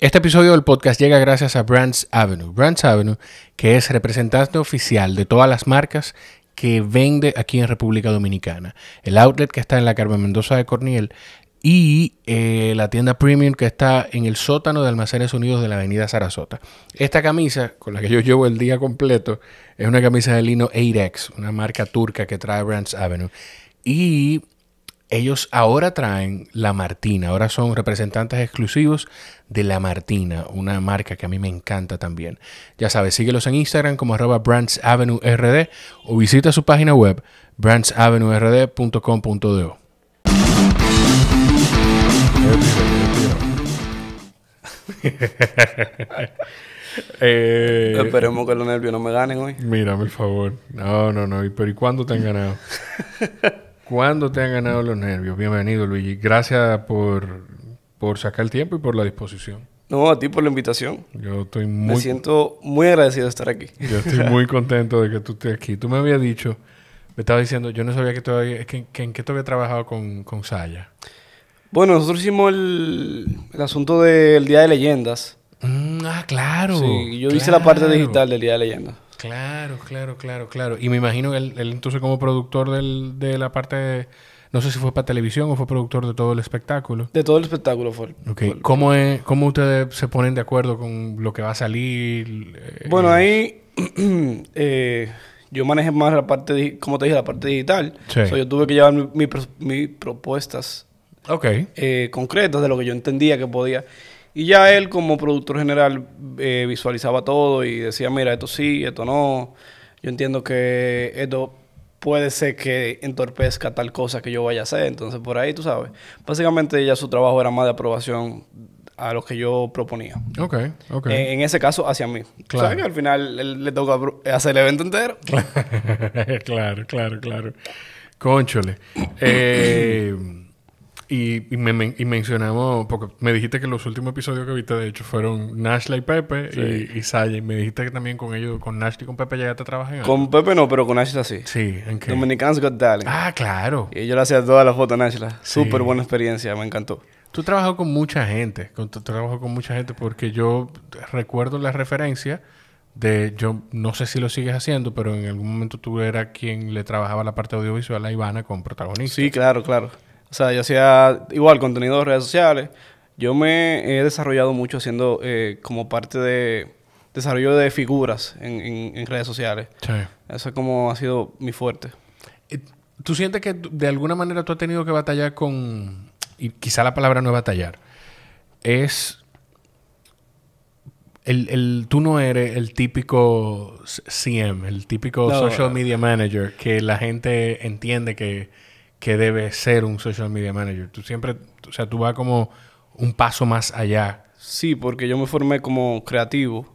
Este episodio del podcast llega gracias a Brands Avenue. Brands Avenue, que es representante oficial de todas las marcas que vende aquí en República Dominicana. El outlet que está en la Carmen Mendoza de Corniel y eh, la tienda premium que está en el sótano de Almacenes Unidos de la Avenida Sarasota. Esta camisa, con la que yo llevo el día completo, es una camisa de lino 8X, una marca turca que trae Brands Avenue. Y ellos ahora traen La Martina, ahora son representantes exclusivos de La Martina, una marca que a mí me encanta también. Ya sabes, síguelos en Instagram como arroba Brands o visita su página web brandsavenuerd.com.do. Eh, Esperemos que los nervios no me ganen hoy. Mira, por favor. No, no, no. pero ¿y cuándo te han ganado? ¿Cuándo te han ganado los nervios? Bienvenido, Luigi. Gracias por, sacar el tiempo y por la disposición. No, a ti por la invitación. Yo estoy muy... Me siento muy agradecido de estar aquí. Yo estoy muy contento de que tú estés aquí. Tú me habías dicho, me estabas diciendo, yo no sabía que tú Que, ¿En qué tú habías trabajado con, con Saya? Bueno, nosotros hicimos el, asunto del Día de Leyendas. Mm, ah, claro. Sí, yo hice la parte digital del Día de Leyendas. Claro, claro, claro, claro. Y me imagino que él, entonces como productor de la parte no sé si fue para televisión o fue productor de todo el espectáculo. De todo el espectáculo fue. Okay. ¿Cómo, es, ¿Cómo ustedes se ponen de acuerdo con lo que va a salir? bueno, eh, ahí eh, yo manejé más la parte, como te dije, la parte digital. Sí. yo tuve que llevar mis propuestas okay. Eh, concretas de lo que yo entendía que podía. Y ya él como productor general eh, visualizaba todo y decía, mira, esto sí, esto no. Yo entiendo que esto puede ser que entorpezca tal cosa que yo vaya a hacer. Entonces, por ahí, tú sabes. Básicamente ya su trabajo era más de aprobación a lo que yo proponía. Ok, ok. En, ese caso, hacia mí. Claro. que al final le, le toca hacer el evento entero? claro, claro, claro. Conchole. eh... Y, y, me, mencionamos, porque me dijiste que los últimos episodios que viste, de hecho, fueron Nashla y Pepe y, y Y me dijiste que también con ellos, con Nashla y con Pepe ya te trabajé con Pepe no, pero con Nashla sí. Sí, ¿en qué? Dominicans Got Talent. Ah, claro. Y yo le hacía todas las fotos a Nashley. Súper buena experiencia, me encantó. Tú trabajas con mucha gente, con, tú con mucha gente porque yo recuerdo la referencia de, yo no sé si lo sigues haciendo, pero en algún momento tú eras quien le trabajaba la parte audiovisual a Ivana con protagonista. Sí, claro, claro. O sea, yo hacía igual contenido de redes sociales. Yo me he desarrollado mucho haciendo eh, como parte de desarrollo de figuras en, redes sociales. Sí. Eso como ha sido mi fuerte. Eh, ¿Tú sientes que de alguna manera tú has tenido que batallar con, y quizá la palabra no es batallar, es el, tú no eres el típico CM, el típico social media manager que la gente entiende que que debe ser un social media manager. Tú siempre, o sea, tú vas como un paso más allá. Sí, porque yo me formé como creativo.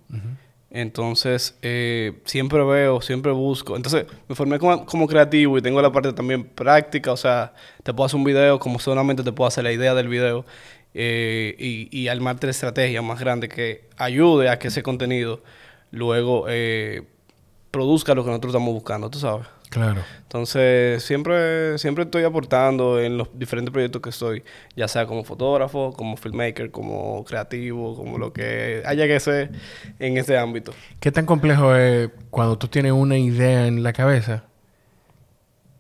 Entonces, eh, siempre veo, siempre busco. Entonces, me formé como, creativo y tengo la parte también práctica. O sea, te puedo hacer un video como solamente te puedo hacer la idea del video eh, y, y armarte la estrategia más grande que ayude a que ese contenido luego eh, produzca lo que nosotros estamos buscando, tú sabes. Claro. Entonces, siempre, siempre estoy aportando en los diferentes proyectos que estoy, ya sea como fotógrafo, como filmmaker, como creativo, como lo que haya que ser en ese ámbito. ¿Qué tan complejo es cuando tú tienes una idea en la cabeza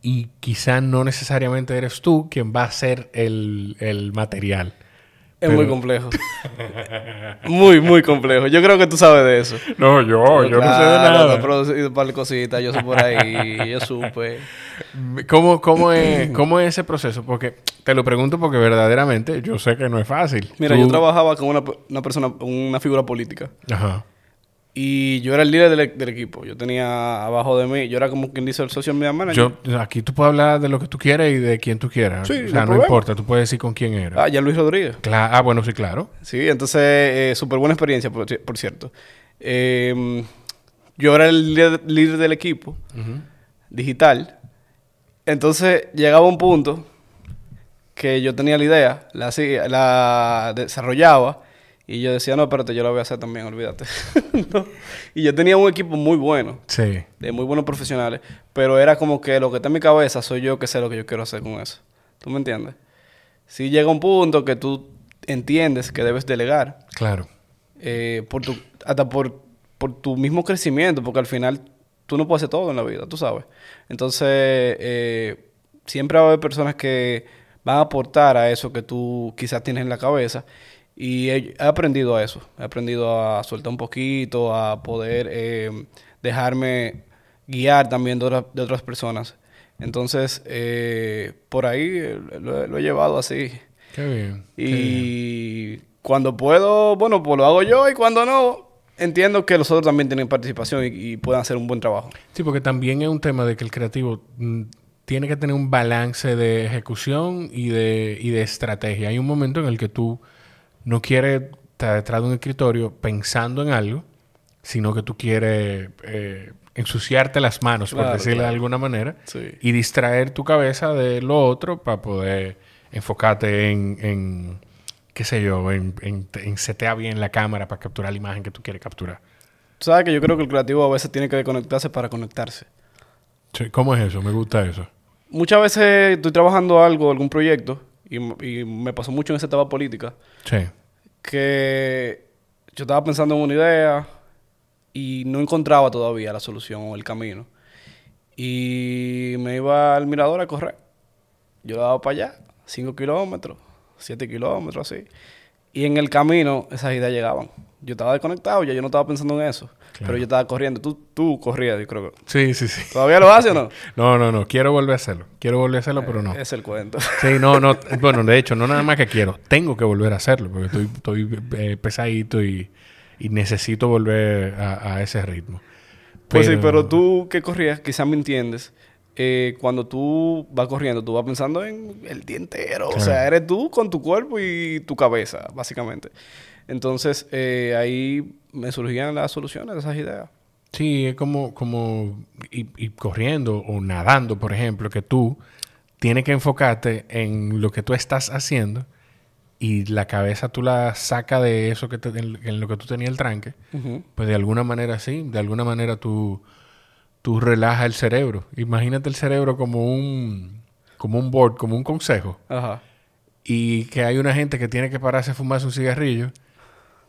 y quizá no necesariamente eres tú quien va a ser el material? Es muy complejo. Muy, muy complejo. Yo creo que tú sabes de eso. No, yo, yo no sé de nada. He producido un par de cositas, yo sé por ahí, yo supe. ¿Cómo, es, ese proceso? Porque te lo pregunto porque verdaderamente yo sé que no es fácil. Mira, yo trabajaba con una, una persona, una figura política. Ajá. Y yo era el líder del, equipo. Yo tenía abajo de mí, yo era como quien dice el social media manager. Yo, aquí tú puedes hablar de lo que tú quieras y de quién tú quieras. Sí, o sea, no, importa, tú puedes decir con quién era. Ah, ya Luis Rodríguez. ah, bueno, sí, claro. Sí, entonces, eh, súper buena experiencia, por, cierto. Em, yo era el líder, del equipo digital. Entonces, llegaba un punto que yo tenía la idea, la desarrollaba y yo decía, no, espérate, yo lo voy a hacer también, olvídate. Y yo tenía un equipo muy bueno. De muy buenos profesionales. Pero era como que lo que está en mi cabeza soy yo que sé lo que yo quiero hacer con eso. ¿Tú me entiendes? Si llega un punto que tú entiendes que debes delegar. Claro. Eh, hasta por, por tu mismo crecimiento, porque al final tú no puedes hacer todo en la vida, tú sabes. Entonces, eh, siempre va a haber personas que van a aportar a eso que tú quizás tienes en la cabeza y he, aprendido a eso. He aprendido a soltar un poquito, a poder eh, dejarme guiar también de, otras personas. Entonces, eh, por ahí lo, he llevado así. Qué bien. Y cuando puedo, bueno, pues lo hago yo y cuando no, entiendo que los otros también tienen participación y, puedan hacer un buen trabajo. Sí, porque también es un tema de que el creativo mm, tiene que tener un balance de ejecución y de, y de estrategia. Hay un momento en el que tú no quiere estar detrás de un escritorio pensando en algo, sino que tú quieres eh, ensuciarte las manos, por decirlo de alguna manera, y distraer tu cabeza de lo otro para poder enfocarte en, qué sé yo, en, en, en setear bien la cámara para capturar la imagen que tú quieres capturar. ¿Sabes que yo creo que el creativo a veces tiene que desconectarse para conectarse? ¿cómo es eso? Me gusta eso. Muchas veces estoy trabajando algo, algún proyecto, y, me pasó mucho en esa etapa política. Que yo estaba pensando en una idea y no encontraba todavía la solución o el camino. Y me iba al mirador a correr. Yo daba para allá, 5 kilómetros, 7 kilómetros, así. Y en el camino esas ideas llegaban. Yo estaba desconectado, ya yo no estaba pensando en eso. Pero yo estaba corriendo. Tú, tú corrías, yo creo que. Sí, sí, sí. ¿Todavía lo haces o no? no, no, no. Quiero volver a hacerlo. Quiero volver a hacerlo, pero no. Eh, es el cuento. Sí, no, no. bueno, de hecho, no nada más que quiero. Tengo que volver a hacerlo porque estoy, eh, pesadito y, necesito volver a, ese ritmo. Pues sí, pero tú que corrías, quizás me entiendes. Eh, cuando tú vas corriendo, tú vas pensando en el día entero. O sea, eres tú con tu cuerpo y tu cabeza, básicamente. Entonces, eh, ahí me surgían las soluciones de esas ideas. Sí, es como, como corriendo o nadando, por ejemplo, que tú tienes que enfocarte en lo que tú estás haciendo y la cabeza tú la sacas de eso que en, lo que tú tenías el tranque. Pues de alguna manera sí, de alguna manera tú, tú relajas el cerebro. Imagínate el cerebro como un, como un board, como un consejo. Y que hay una gente que tiene que pararse a fumarse un cigarrillo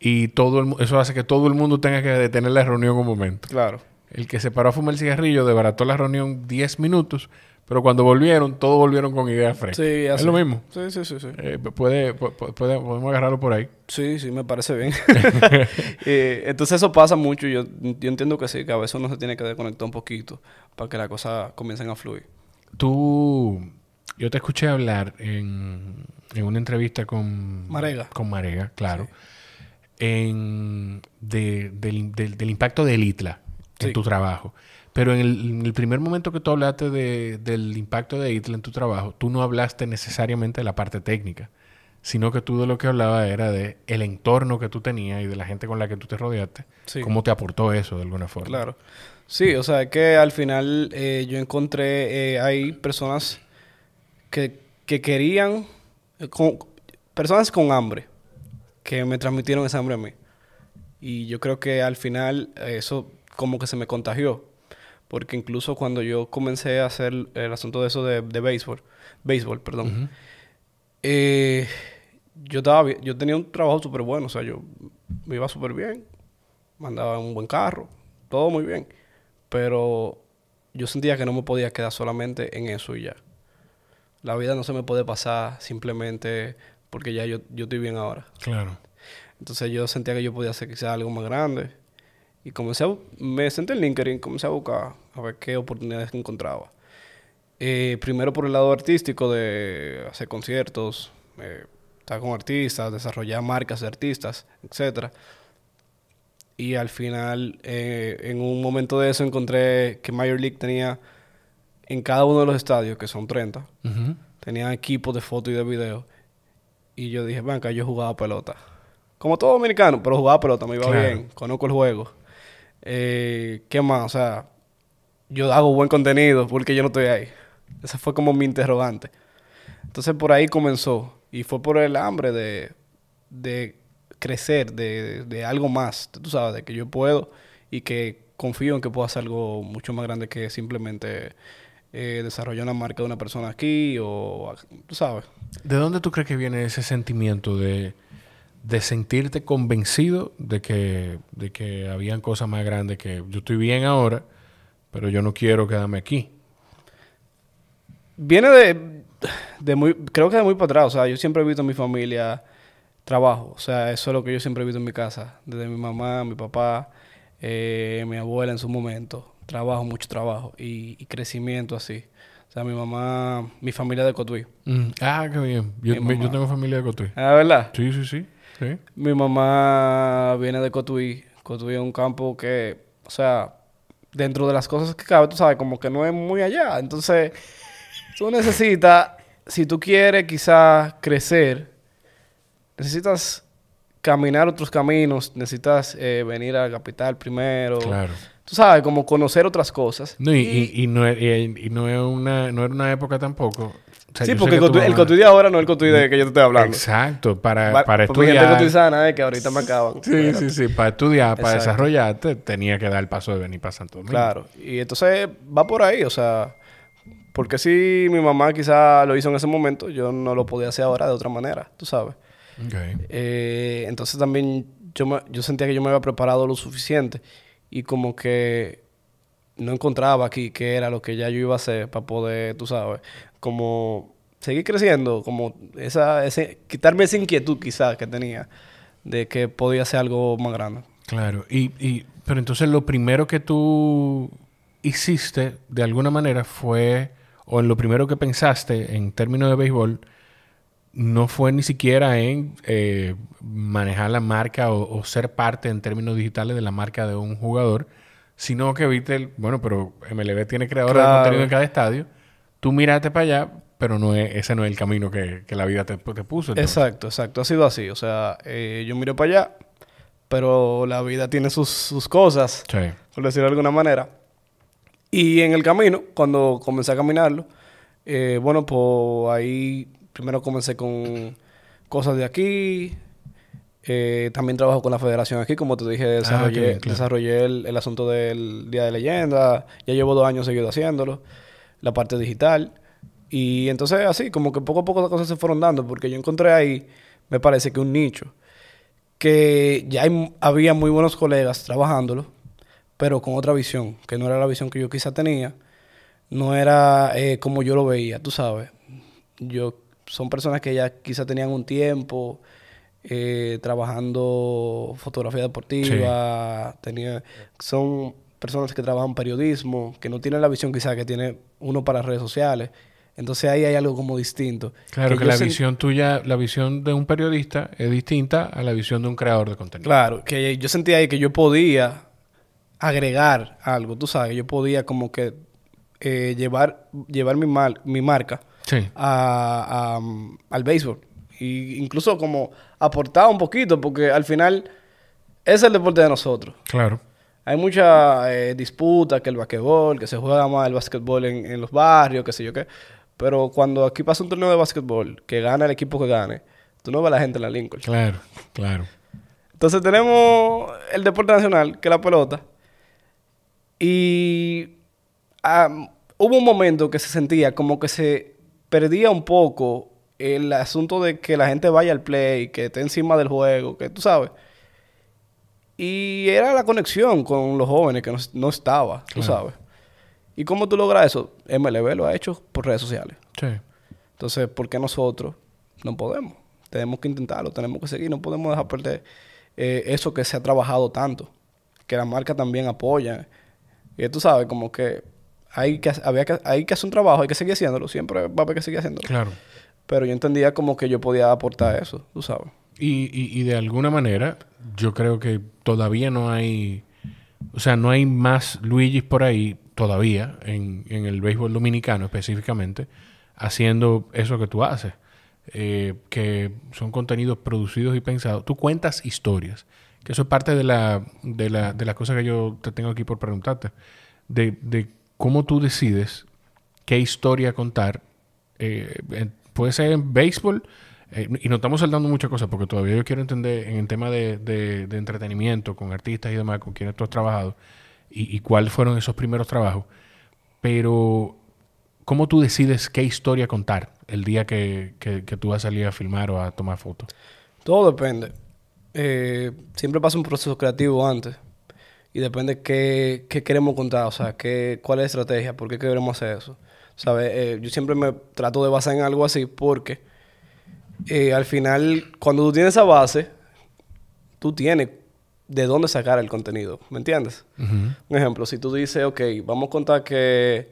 y todo eso hace que todo el mundo tenga que detener la reunión un momento. Claro. El que se paró a fumar el cigarrillo ...debarató la reunión 10 minutos, pero cuando volvieron, todos volvieron con ideas frescas. Sí, Es lo mismo. Sí, sí, sí. sí. Eh, puede, podemos agarrarlo por ahí. Sí, sí, me parece bien. Eh, entonces eso pasa mucho. Yo, yo entiendo que sí, que a veces uno se tiene que desconectar un poquito para que las cosas comiencen a fluir. Tú, yo te escuché hablar en, en una entrevista con... Marega. Con Marega, claro en, del, impacto del ITLA en tu trabajo. Pero en el, primer momento que tú hablaste del impacto de ITLA en tu trabajo, tú no hablaste necesariamente de la parte técnica, sino que tú de lo que hablaba era de el entorno que tú tenías y de la gente con la que tú te rodeaste, cómo te aportó eso de alguna forma. Claro. Sí, o sea, es que al final eh, yo encontré, eh, hay personas que, que querían, eh, personas con hambre, que me transmitieron esa hambre a mí. Y yo creo que al final eh, eso como que se me contagió. Porque incluso cuando yo comencé a hacer el asunto de eso de, de béisbol, béisbol, perdón, eh, yo, yo tenía un trabajo súper bueno, o sea, yo me iba súper bien, mandaba un buen carro, todo muy bien, pero yo sentía que no me podía quedar solamente en eso y ya. La vida no se me puede pasar simplemente porque ya yo, yo estoy bien ahora. Claro. Entonces yo sentía que yo podía hacer quizás algo más grande. Y comencé a, me senté en LinkedIn, comencé a buscar a ver qué oportunidades encontraba. Eh, primero por el lado artístico de hacer conciertos, eh, estar con artistas, desarrollar marcas de artistas, Etcétera. Y al final, eh, en un momento de eso, encontré que Major League tenía en cada uno de los estadios, que son 30, uh tenía equipos de foto y de video y yo dije, venga, yo jugaba pelota. Como todo dominicano, pero jugaba pelota, me iba bien, conozco el juego. Eh, ¿Qué más? O sea, yo hago buen contenido porque yo no estoy ahí. Ese fue como mi interrogante. Entonces por ahí comenzó. Y fue por el hambre de, de crecer, de, de, algo más. Tú sabes, de que yo puedo y que confío en que puedo hacer algo mucho más grande que simplemente eh, desarrollar una marca de una persona aquí o, tú sabes. ¿De dónde tú crees que viene ese sentimiento de, de sentirte convencido de que, de que habían cosas más grandes que yo estoy bien ahora, pero yo no quiero quedarme aquí? Viene de, de muy, creo que de muy para atrás, o sea, yo siempre he visto en mi familia trabajo, o sea, eso es lo que yo siempre he visto en mi casa, desde mi mamá, mi papá, eh, mi abuela en su momento trabajo, mucho trabajo y, crecimiento así. O sea, mi mamá, mi familia de Cotuí. Mm. Ah, qué bien. Yo, tengo familia de Cotuí. Ah, ¿verdad? Sí, sí, sí, Mi mamá viene de Cotuí. Cotuí es un campo que, o sea, dentro de las cosas que cabe, tú sabes, como que no es muy allá. Entonces, tú necesitas, si tú quieres quizás crecer, necesitas caminar otros caminos, necesitas eh, venir al capital primero. Claro tú sabes, como conocer otras cosas. No, y, no, una, no era una época tampoco. sí, porque el, tú, ahora no es el cotuí que yo te estoy hablando. Exacto, para, para, pues, estudiar. que ahorita me acaban. sí, sí, sí, para estudiar, para desarrollarte, tenía que dar el paso de venir para Santo Domingo. Claro, y entonces va por ahí, o sea, porque si mi mamá quizá lo hizo en ese momento, yo no lo podía hacer ahora de otra manera, tú sabes. Okay. Eh, entonces también yo, yo sentía que yo me había preparado lo suficiente y como que no encontraba aquí qué era lo que ya yo iba a hacer para poder, tú sabes, como seguir creciendo, como esa, ese, quitarme esa inquietud quizás que tenía de que podía hacer algo más grande. Claro, y, pero entonces lo primero que tú hiciste de alguna manera fue, o lo primero que pensaste en términos de béisbol, no fue ni siquiera en eh, manejar la marca o, ser parte en términos digitales de la marca de un jugador, sino que viste, el, bueno, pero MLB tiene creador de contenido en cada estadio, tú miraste para allá, pero no ese no es el camino que, la vida te, puso. Exacto, exacto, ha sido así, o sea, eh, yo miro para allá, pero la vida tiene sus, cosas, sí. por decirlo de alguna manera. Y en el camino, cuando comencé a caminarlo, eh, bueno, pues ahí primero comencé con cosas de aquí. Eh, también trabajo con la federación aquí, como te dije, ah, desarrollé, desarrollé el, asunto del Día de Leyenda. Ya llevo dos años seguido haciéndolo. La parte digital. Y entonces así, como que poco a poco las cosas se fueron dando, porque yo encontré ahí, me parece que un nicho, que ya había muy buenos colegas trabajándolo, pero con otra visión, que no era la visión que yo quizá tenía, no era eh, como yo lo veía, tú sabes. Yo son personas que ya quizá tenían un tiempo eh, trabajando fotografía deportiva, son personas que trabajan periodismo, que no tienen la visión quizá que tiene uno para redes sociales. Entonces ahí hay algo como distinto. Claro que, la visión tuya, la visión de un periodista es distinta a la visión de un creador de contenido. Claro, que yo sentía ahí que yo podía agregar algo, tú sabes, yo podía como que eh, llevar, llevar mi, mi marca al béisbol. Y incluso como aportaba un poquito, porque al final es el deporte de nosotros. Claro. Hay mucha eh, disputa que el basquetbol, que se juega más el basquetbol en, los barrios, qué sé yo qué. Pero cuando aquí pasa un torneo de básquetbol que gana el equipo que gane, tú no ves a la gente en la Lincoln. Claro, claro. Entonces tenemos el deporte nacional, que es la pelota. Y ah, hubo un momento que se sentía como que se perdía un poco el asunto de que la gente vaya al play, que esté encima del juego, que tú sabes. Y era la conexión con los jóvenes que no, estaba, tú sabes. ¿Y cómo tú logras eso? MLB lo ha hecho por redes sociales. Entonces, ¿por qué nosotros no podemos? Tenemos que intentarlo, tenemos que seguir, no podemos dejar perder eh, eso que se ha trabajado tanto, que la marca también apoya. Y tú sabes, como que hay que, había que, hay que hacer un trabajo, hay que seguir haciéndolo. Siempre va a haber que seguir haciéndolo. Claro. Pero yo entendía como que yo podía aportar eso, tú sabes. Y, y, de alguna manera, yo creo que todavía no hay... O sea, no hay más Luigi por ahí todavía, en, en el béisbol dominicano específicamente, haciendo eso que tú haces. Eh, que son contenidos producidos y pensados. Tú cuentas historias, que eso es parte de la, de la, de las cosas que yo te tengo aquí por preguntarte, de, de cómo tú decides qué historia contar. Eh, puede ser en béisbol, eh, y nos estamos saltando muchas cosas porque todavía yo quiero entender en el tema de, entretenimiento con artistas y demás, con quienes tú has trabajado y, cuáles fueron esos primeros trabajos. Pero, ¿cómo tú decides qué historia contar el día que, tú vas a salir a filmar o a tomar fotos? Todo depende. Eh, siempre pasa un proceso creativo antes y depende qué, qué queremos contar, o sea, qué, cuál es la estrategia, por qué queremos hacer eso. ¿Sabes? Eh, yo siempre me trato de basar en algo así porque eh, al final, cuando tú tienes esa base, tú tienes de dónde sacar el contenido, ¿me entiendes? Un ejemplo, si tú dices, ok, vamos a contar que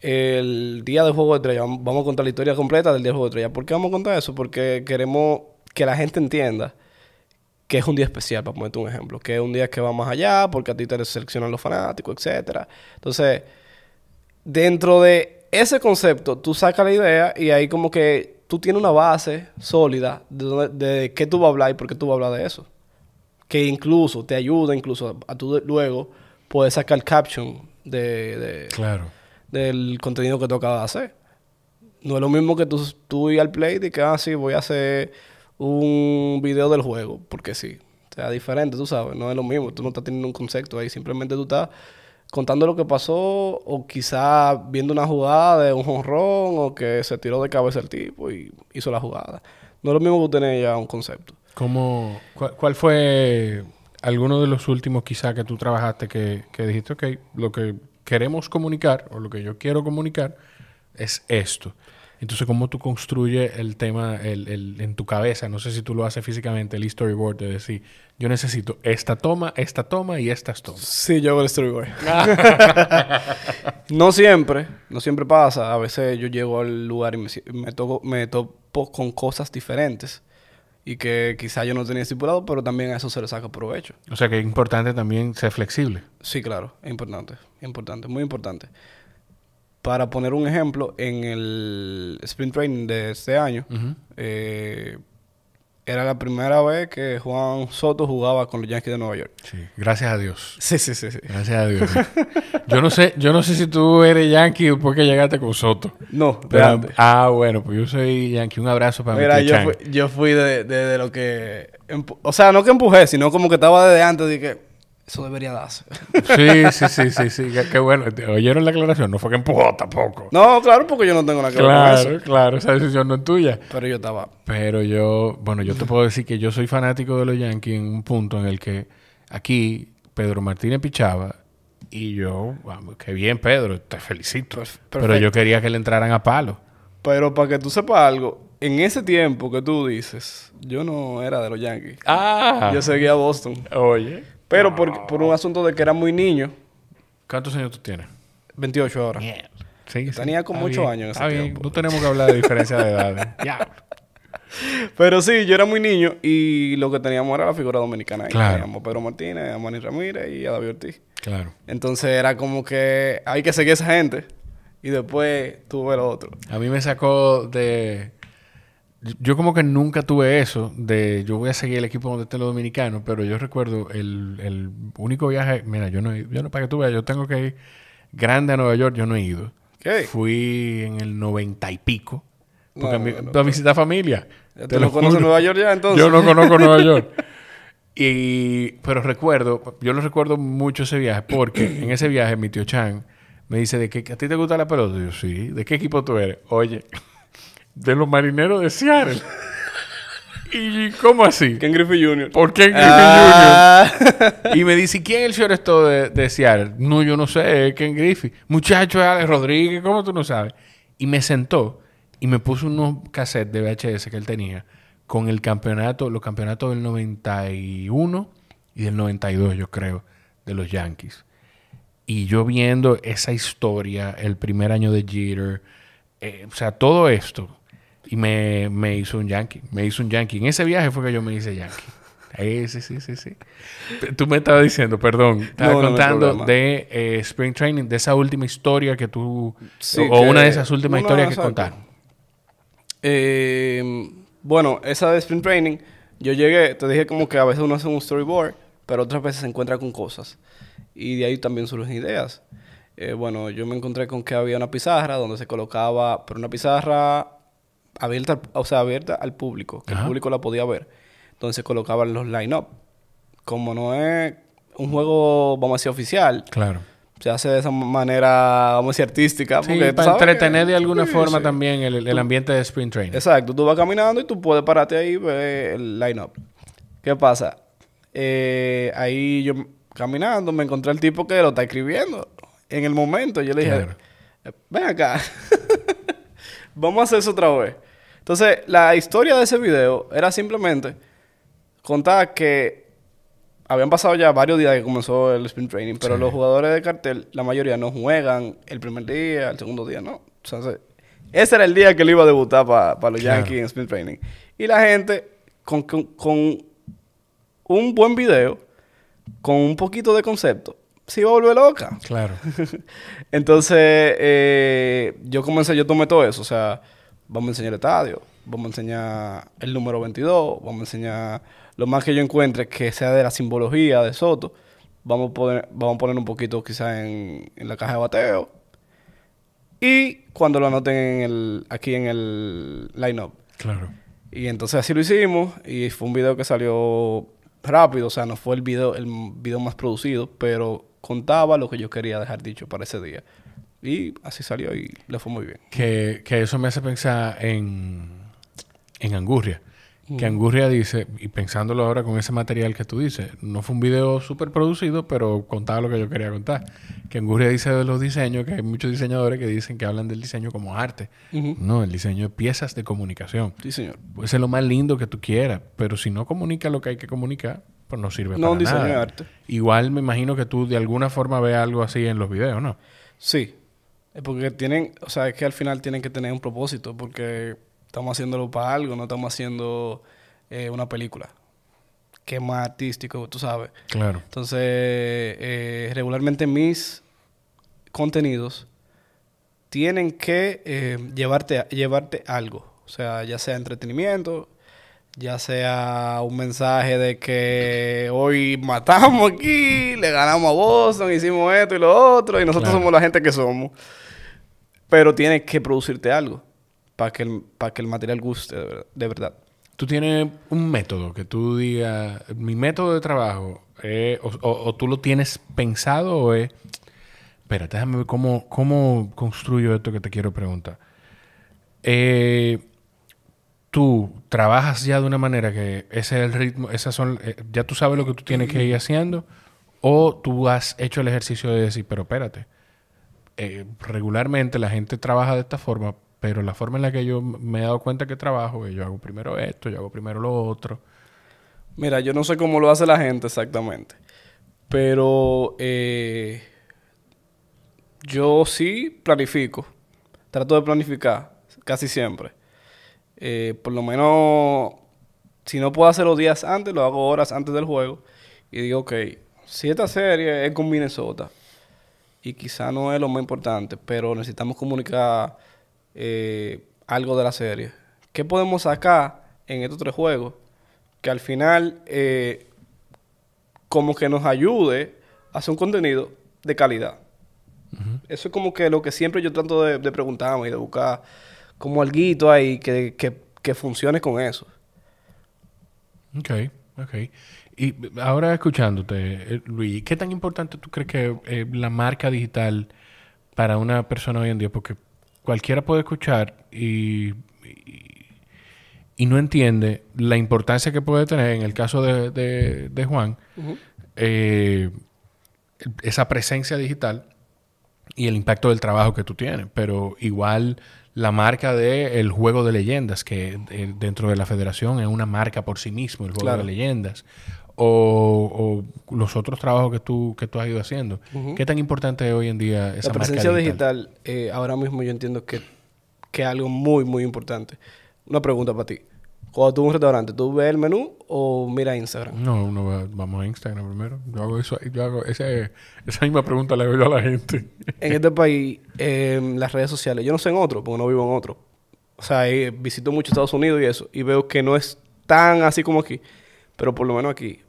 el día de juego de estrella, vamos a contar la historia completa del día del juego de estrella. ¿Por qué vamos a contar eso? Porque queremos que la gente entienda que es un día especial, para ponerte un ejemplo, que es un día que va más allá, porque a ti te seleccionan los fanáticos, etcétera. Entonces, dentro de ese concepto, tú sacas la idea y ahí como que tú tienes una base sólida de, qué tú vas a hablar y por qué tú vas a hablar de eso. Que incluso te ayuda, incluso a, tú luego puedes sacar caption de, de claro. del contenido que tú acabas de hacer. No es lo mismo que tú, tú ir al play y que, ah, sí, voy a hacer un video del juego, porque sí. O sea, diferente, tú sabes, no es lo mismo. Tú no estás teniendo un concepto ahí, simplemente tú estás contando lo que pasó o quizá viendo una jugada de un jonrón o que se tiró de cabeza el tipo y hizo la jugada. No es lo mismo que tener ya un concepto. ¿Cómo, cuál, fue alguno de los últimos quizá que tú trabajaste que, que dijiste, ok, lo que queremos comunicar o lo que yo quiero comunicar es esto? Entonces, ¿cómo tú construyes el tema el, el, en tu cabeza? No sé si tú lo haces físicamente, el storyboard, de decir, yo necesito esta toma, esta toma y estas tomas. Sí, yo hago el storyboard. no siempre, no siempre pasa. A veces yo llego al lugar y me, me, me topo con cosas diferentes y que quizás yo no tenía estipulado, pero también a eso se le saca provecho. O sea que es importante también ser flexible. Sí, claro, es importante, es importante, muy importante. Para poner un ejemplo, en el sprint training de este año, eh, era la primera vez que Juan Soto jugaba con los Yankees de Nueva York. Sí, gracias a Dios. Sí, sí, sí, Gracias a Dios. yo no sé, yo no sé si tú eres Yankee porque llegaste con Soto. No, pero, Ah, bueno, pues yo soy Yankee. Un abrazo para Mira, yo fui, yo fui de, lo que o sea, no que empujé, sino como que estaba desde antes de que eso debería darse. Sí, sí, sí, sí, sí. Qué, bueno. ¿Oyeron la aclaración? No fue que empujó tampoco. No, claro, porque yo no tengo la aclaración. claro, Claro, esa decisión no es tuya. Pero yo estaba... Pero yo... Bueno, yo te puedo decir que yo soy fanático de los Yankees en un punto en el que aquí Pedro Martínez pichaba y yo... Vamos, qué bien, Pedro. Te felicito. Pues, Pero yo quería que le entraran a palo. Pero para que tú sepas algo, en ese tiempo que tú dices, yo no era de los Yankees. Ah. Yo seguía a Boston. Oye. Pero por, un asunto de que era muy niño. ¿Cuántos años tú tienes? 28 ahora. Sí, Sí, Tenía como 8 años en ese tiempo. Bien. No tenemos que hablar de diferencia de edad, Ya. Pero sí, yo era muy niño y lo que teníamos era la figura dominicana. Ahí. Claro. Teníamos Pedro Martínez, a Manny Ramírez y a David Ortiz. Claro. Entonces era como que hay que seguir esa gente y después tuve el otro. A mí me sacó de yo como que nunca tuve eso de yo voy a seguir el equipo donde estén los dominicanos, pero yo recuerdo el, el único viaje, mira, yo no, yo no, para que tú veas, yo tengo que ir grande a Nueva York, yo no he ido. Fui en el noventa y pico, porque a visitar familia. ¿Te, lo, Nueva York ya entonces? Yo no conozco Nueva York. Y, pero recuerdo, yo lo recuerdo mucho ese viaje, porque en ese viaje mi tío Chan me dice, ¿de qué, a ti te gusta la pelota? yo, sí, ¿de qué equipo tú eres? Oye de los marineros de Seattle. ¿Y cómo así? Ken Griffey Jr. ¿Por qué Griffey ah. Jr.? Y me dice, ¿quién es el señor de, de Seattle? No, yo no sé, Ken Griffey. Muchacho, Alex Rodríguez, ¿cómo tú no sabes? Y me sentó y me puso unos cassettes de VHS que él tenía con el campeonato, los campeonatos del 91 y del 92, yo creo, de los Yankees. Y yo viendo esa historia, el primer año de Jeter, eh, o sea, todo esto y me, me, hizo un yankee. Me hizo un yankee. En ese viaje fue que yo me hice yankee. sí, sí, sí, sí. Tú me estabas diciendo, perdón, estaba contando de eh, Spring Training, de esa última historia que tú... Sí, o una de esas últimas historias que contaron. Em, bueno, esa de Spring Training, yo llegué, te dije como que a veces uno hace un storyboard, pero otras veces se encuentra con cosas. Y de ahí también surgen ideas. Eh, bueno, yo me encontré con que había una pizarra donde se colocaba, pero una pizarra abierta, o sea, abierta al público, que el público la podía ver. Entonces colocaban los line-up. Como no es un juego, vamos a decir, oficial. Claro. Se hace de esa manera, vamos a decir, artística. porque, para entretener de alguna forma también el, ambiente de Spring Training. Exacto. Tú vas caminando y tú puedes pararte ahí ver el line-up. ¿Qué pasa? Eh, ahí yo caminando me encontré al tipo que lo está escribiendo. En el momento yo le dije, ven acá. vamos a hacer eso otra vez. Entonces, la historia de ese video era simplemente contar que habían pasado ya varios días que comenzó el sprint training, pero los jugadores de cartel, la mayoría no juegan el primer día, el segundo día, no. O sea, ese era el día que él iba a debutar para los Yankees en sprint training. Y la gente, con, con, un buen video, con un poquito de concepto, se iba a volver loca. Claro. Entonces, eh, yo comencé, yo tomé todo eso. O sea, vamos a enseñar estadio, vamos a enseñar el número 22, vamos a enseñar lo más que yo encuentre que sea de la simbología de Soto. Vamos a poner, un poquito quizás en, la caja de bateo. Y cuando lo anoten en el, aquí en el line-up. Claro. Y entonces así lo hicimos y fue un video que salió rápido, o sea, no fue el video, el video más producido, pero contaba lo que yo quería dejar dicho para ese día. Y así salió y le fue muy bien. Que, eso me hace pensar en, en Angurria. Que mm. Angurria dice, y pensándolo ahora con ese material que tú dices, no fue un video súper producido, pero contaba lo que yo quería contar. Que Angurria dice de los diseños, que hay muchos diseñadores que dicen que hablan del diseño como arte. No, el diseño de piezas de comunicación. Sí, señor. Puede ser lo más lindo que tú quieras, pero si no comunica lo que hay que comunicar, pues no sirve para nada. No, diseño de arte. Igual me imagino que tú de alguna forma ve algo así en los videos, ¿no? Sí, porque tienen, o sea, es que al final tienen que tener un propósito, porque estamos haciéndolo para algo, no estamos haciendo eh, una película. Que más artístico, tú sabes. Claro. Entonces, eh, regularmente mis contenidos tienen que eh, llevarte, llevarte algo. O sea, ya sea entretenimiento, ya sea un mensaje de que hoy matamos aquí, le ganamos a Boston, hicimos esto y lo otro, y nosotros somos la gente que somos. Pero tienes que producirte algo para que, el, que el material guste de verdad. ¿Tú tienes un método que tú digas, mi método de trabajo, o, tú lo tienes pensado o es, espérate, déjame ver cómo, cómo construyo esto que te quiero preguntar? Eh, tú trabajas ya de una manera que ese es el ritmo, esas son, eh, ya tú sabes lo que tú tienes que ir haciendo, o tú has hecho el ejercicio de decir, pero espérate, eh, regularmente la gente trabaja de esta forma, pero la forma en la que yo me he dado cuenta que trabajo, yo hago primero esto, yo hago primero lo otro. Mira, yo no sé cómo lo hace la gente exactamente, pero eh, yo sí planifico, trato de planificar casi siempre. Eh, por lo menos, si no puedo hacerlo días antes, lo hago horas antes del juego y digo, ok, si esta serie es con Minnesota, y quizá no es lo más importante, pero necesitamos comunicar eh, algo de la serie. ¿Qué podemos sacar en estos tres juegos? Que al final eh, como que nos ayude a hacer un contenido de calidad. Eso es como que lo que siempre yo trato de, preguntarme y de buscar como algo ahí que, que funcione con eso. Ok, ok. Y ahora escuchándote, eh, Luis, ¿qué tan importante tú crees que es eh, la marca digital para una persona hoy en día? Porque cualquiera puede escuchar y, y, no entiende la importancia que puede tener en el caso de, Juan eh, esa presencia digital y el impacto del trabajo que tú tienes. Pero igual la marca de juego de leyendas, que dentro de la federación es una marca por sí mismo, el juego de leyendas o, los otros trabajos que tú, que tú has ido haciendo. ¿Qué tan importante es hoy en día esa La presencia digital? Eh, ahora mismo yo entiendo que, es algo muy, muy importante. Una pregunta para ti. Cuando tú vas a un restaurante, ¿tú ves el menú o mira Instagram? No, uno va, vamos a Instagram primero. Yo hago eso, yo hago esa misma pregunta le doy yo a la gente. En este país, eh, las redes sociales, yo no sé en otro, porque no vivo en otro. O sea, eh, visito mucho Estados Unidos y eso, y veo que no es tan así como aquí. Pero por lo menos aquí,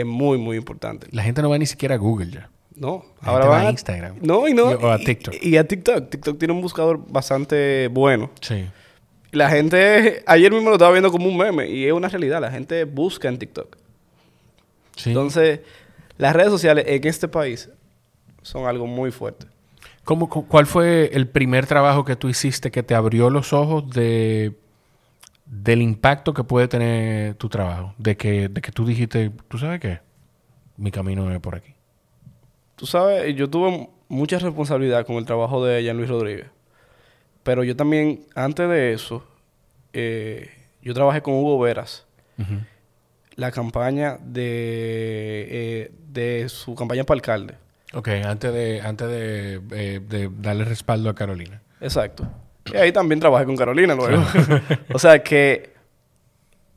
es muy, muy importante. La gente no va ni siquiera a Google ya. No, ahora va a Instagram. No, y no. Y, o a TikTok. Y, a TikTok. TikTok tiene un buscador bastante bueno. Sí. La gente, ayer mismo lo estaba viendo como un meme y es una realidad. La gente busca en TikTok. Sí. Entonces, las redes sociales en este país son algo muy fuerte. ¿Cómo, ¿Cuál fue el primer trabajo que tú hiciste que te abrió los ojos de del impacto que puede tener tu trabajo, de que, de que tú dijiste, ¿tú sabes qué? Mi camino es por aquí. Tú sabes, yo tuve mucha responsabilidad con el trabajo de Jean Luis Rodríguez. Pero yo también, antes de eso, eh, yo trabajé con Hugo Veras. La campaña de, eh, de su campaña para alcalde. Ok, antes de, antes de eh, darle respaldo a Carolina. Exacto. Y ahí también trabajé con Carolina luego. o sea que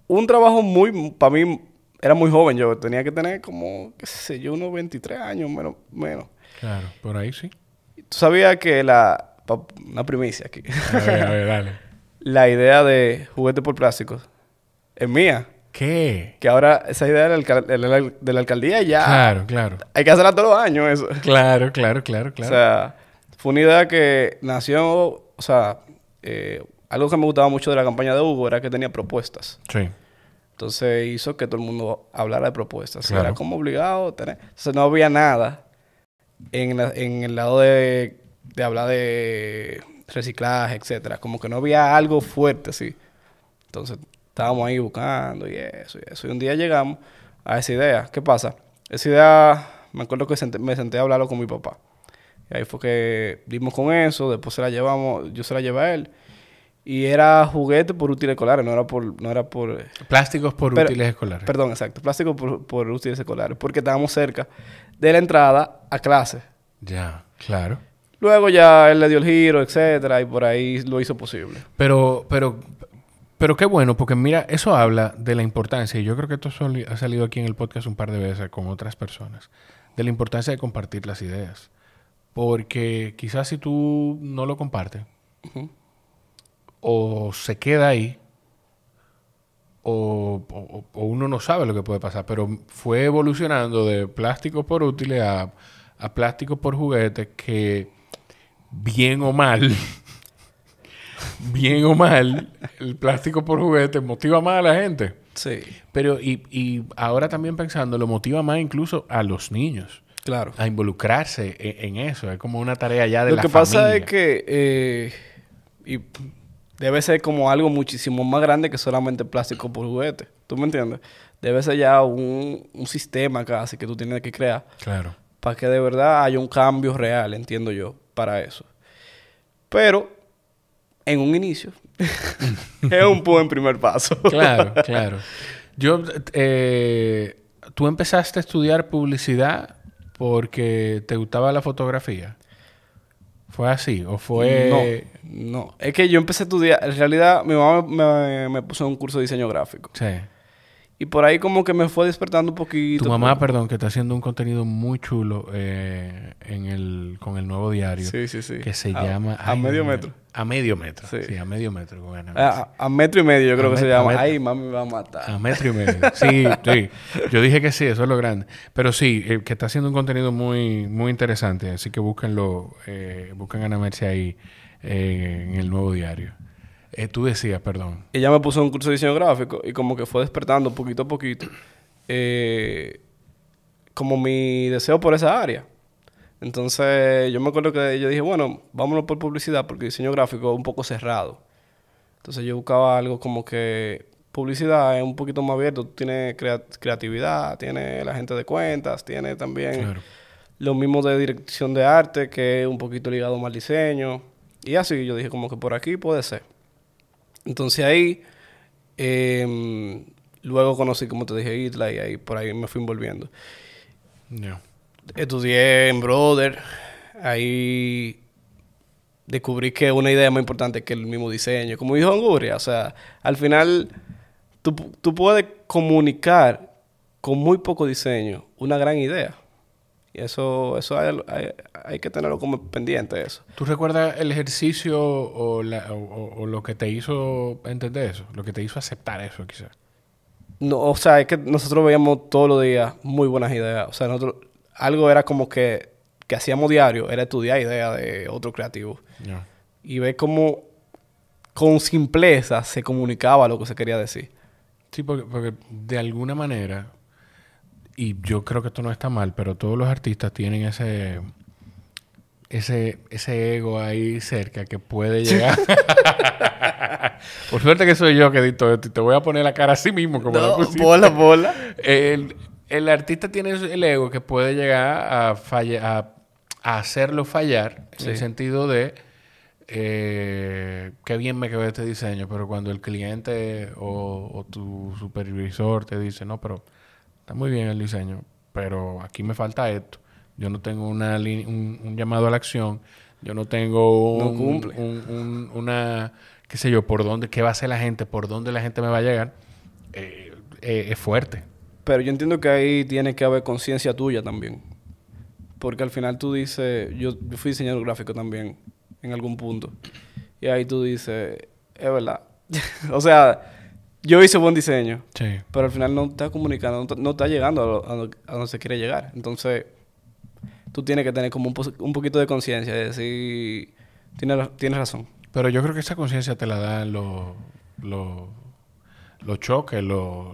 un trabajo muy, para mí, era muy joven yo. Tenía que tener como, qué sé yo, unos 23 años menos. menos. Claro, por ahí sí. Tú sabías que la... Una primicia aquí. A ver, dale. la idea de juguete por plásticos es mía. ¿Qué? Que ahora esa idea de la alcaldía ya. Claro, claro. Hay que hacerla todos los años eso. Claro, claro, claro, claro. O sea, fue una idea que nació o sea, eh, algo que me gustaba mucho de la campaña de Hugo era que tenía propuestas. Sí. Entonces hizo que todo el mundo hablara de propuestas. Era como obligado a tener. Entonces no había nada en, el lado de, hablar de reciclaje, etcétera. Como que no había algo fuerte así. Entonces estábamos ahí buscando y eso y eso. Y un día llegamos a esa idea. ¿Qué pasa? Esa idea, me acuerdo que me senté a hablarlo con mi papá ahí fue que vimos con eso, después se la llevamos, yo se la llevé a él. Y era juguete por útiles escolares, no era por... No era por eh, plásticos por útiles escolares. Perdón, exacto. Plásticos por, por, útiles escolares. Porque estábamos cerca de la entrada a clase. Ya, claro. Luego ya él le dio el giro, etcétera, y por ahí lo hizo posible. Pero, pero, pero qué bueno, porque mira, eso habla de la importancia, y yo creo que esto ha salido aquí en el podcast un par de veces con otras personas, de la importancia de compartir las ideas. Porque quizás si tú no lo compartes, o se queda ahí, o, uno no sabe lo que puede pasar, pero fue evolucionando de plástico por útiles a, plástico por juguetes que, bien o mal, bien o mal, el plástico por juguete motiva más a la gente. Sí. Pero, y, y ahora también pensando, lo motiva más incluso a los niños claro. a involucrarse e-, en, eso. Es como una tarea ya de Lo la familia. Lo que pasa es que eh, y debe ser como algo muchísimo más grande que solamente plástico por juguete. ¿Tú me entiendes? Debe ser ya un, un sistema casi que tú tienes que crear. Claro. Para que de verdad haya un cambio real, entiendo yo, para eso. Pero en un inicio es un buen primer paso. claro, claro. Yo, eh, tú empezaste a estudiar publicidad porque te gustaba la fotografía? ¿Fue así o fue...? No, no. Es que yo empecé a estudiar... En realidad, mi mamá me, puso en un curso de diseño gráfico. Sí. Y por ahí como que me fue despertando un poquito. Tu mamá, perdón, que está haciendo un contenido muy chulo eh, con el nuevo diario. Sí, sí, sí. Que se llama... A medio metro. A medio metro. Sí, a medio metro. Con a, ah, a, metro y medio yo creo que se llama. Ay, mami me va a matar. A metro y medio. Sí, sí. Yo dije que sí, eso es lo grande. Pero sí, eh, que está haciendo un contenido muy, muy interesante. Así que búsquenlo, eh, busquen a Ana Mercia ahí eh, en el nuevo diario. Eh, tú decías, perdón. Ella me puso un curso de diseño gráfico y como que fue despertando poquito a poquito eh, como mi deseo por esa área. Entonces yo me acuerdo que yo dije, bueno, vámonos por publicidad porque diseño gráfico es un poco cerrado. Entonces yo buscaba algo como que publicidad es un poquito más abierto, tiene creatividad, tiene la gente de cuentas, tiene también lo mismo de dirección de arte que es un poquito ligado más al diseño. Y así yo dije como que por aquí puede ser. Entonces ahí, em, luego conocí, como te dije, Isla y ahí por ahí me fui envolviendo. Estudié en Brother, ahí descubrí que una idea más importante que el mismo diseño, como dijo Anguria, o sea, al final tú, tú puedes comunicar con muy poco diseño una gran idea. Y eso, eso hay, que tenerlo como pendiente eso. ¿Tú recuerdas el ejercicio o, lo que te hizo entender eso? Lo que te hizo aceptar eso, quizás. No, o sea, es que nosotros veíamos todos los días muy buenas ideas. O sea, nosotros, algo era como que, hacíamos diario, era estudiar ideas de otro creativo. Y ver cómo con simpleza se comunicaba lo que se quería decir. Sí, porque de alguna manera y yo creo que esto no está mal, pero todos los artistas tienen ese ese, ese ego ahí cerca que puede llegar. Por suerte que soy yo que te voy a poner la cara a sí mismo como pusiste. Bola, bola. El, artista tiene el ego que puede llegar a, a, hacerlo fallar en el sentido de eh, qué bien me quedó este diseño, pero cuando el cliente o tu supervisor te dice, no, pero muy bien el diseño, pero aquí me falta esto. Yo no tengo un, llamado a la acción. Yo no tengo un, una, qué sé yo, por dónde, qué va a hacer la gente, por dónde la gente me va a llegar. Eh, eh, es fuerte. Pero yo entiendo que ahí tiene que haber conciencia tuya también. Porque al final tú dices, yo, yo fui diseñador gráfico también, en algún punto. Y ahí tú dices, es verdad. o sea, yo hice buen diseño. Sí. Pero al final no está comunicando, no está, está llegando a, donde se quiere llegar. Entonces, tú tienes que tener como un, poquito de conciencia de decir, tienes, razón. Pero yo creo que esa conciencia te la dan los lo ...lo choques, lo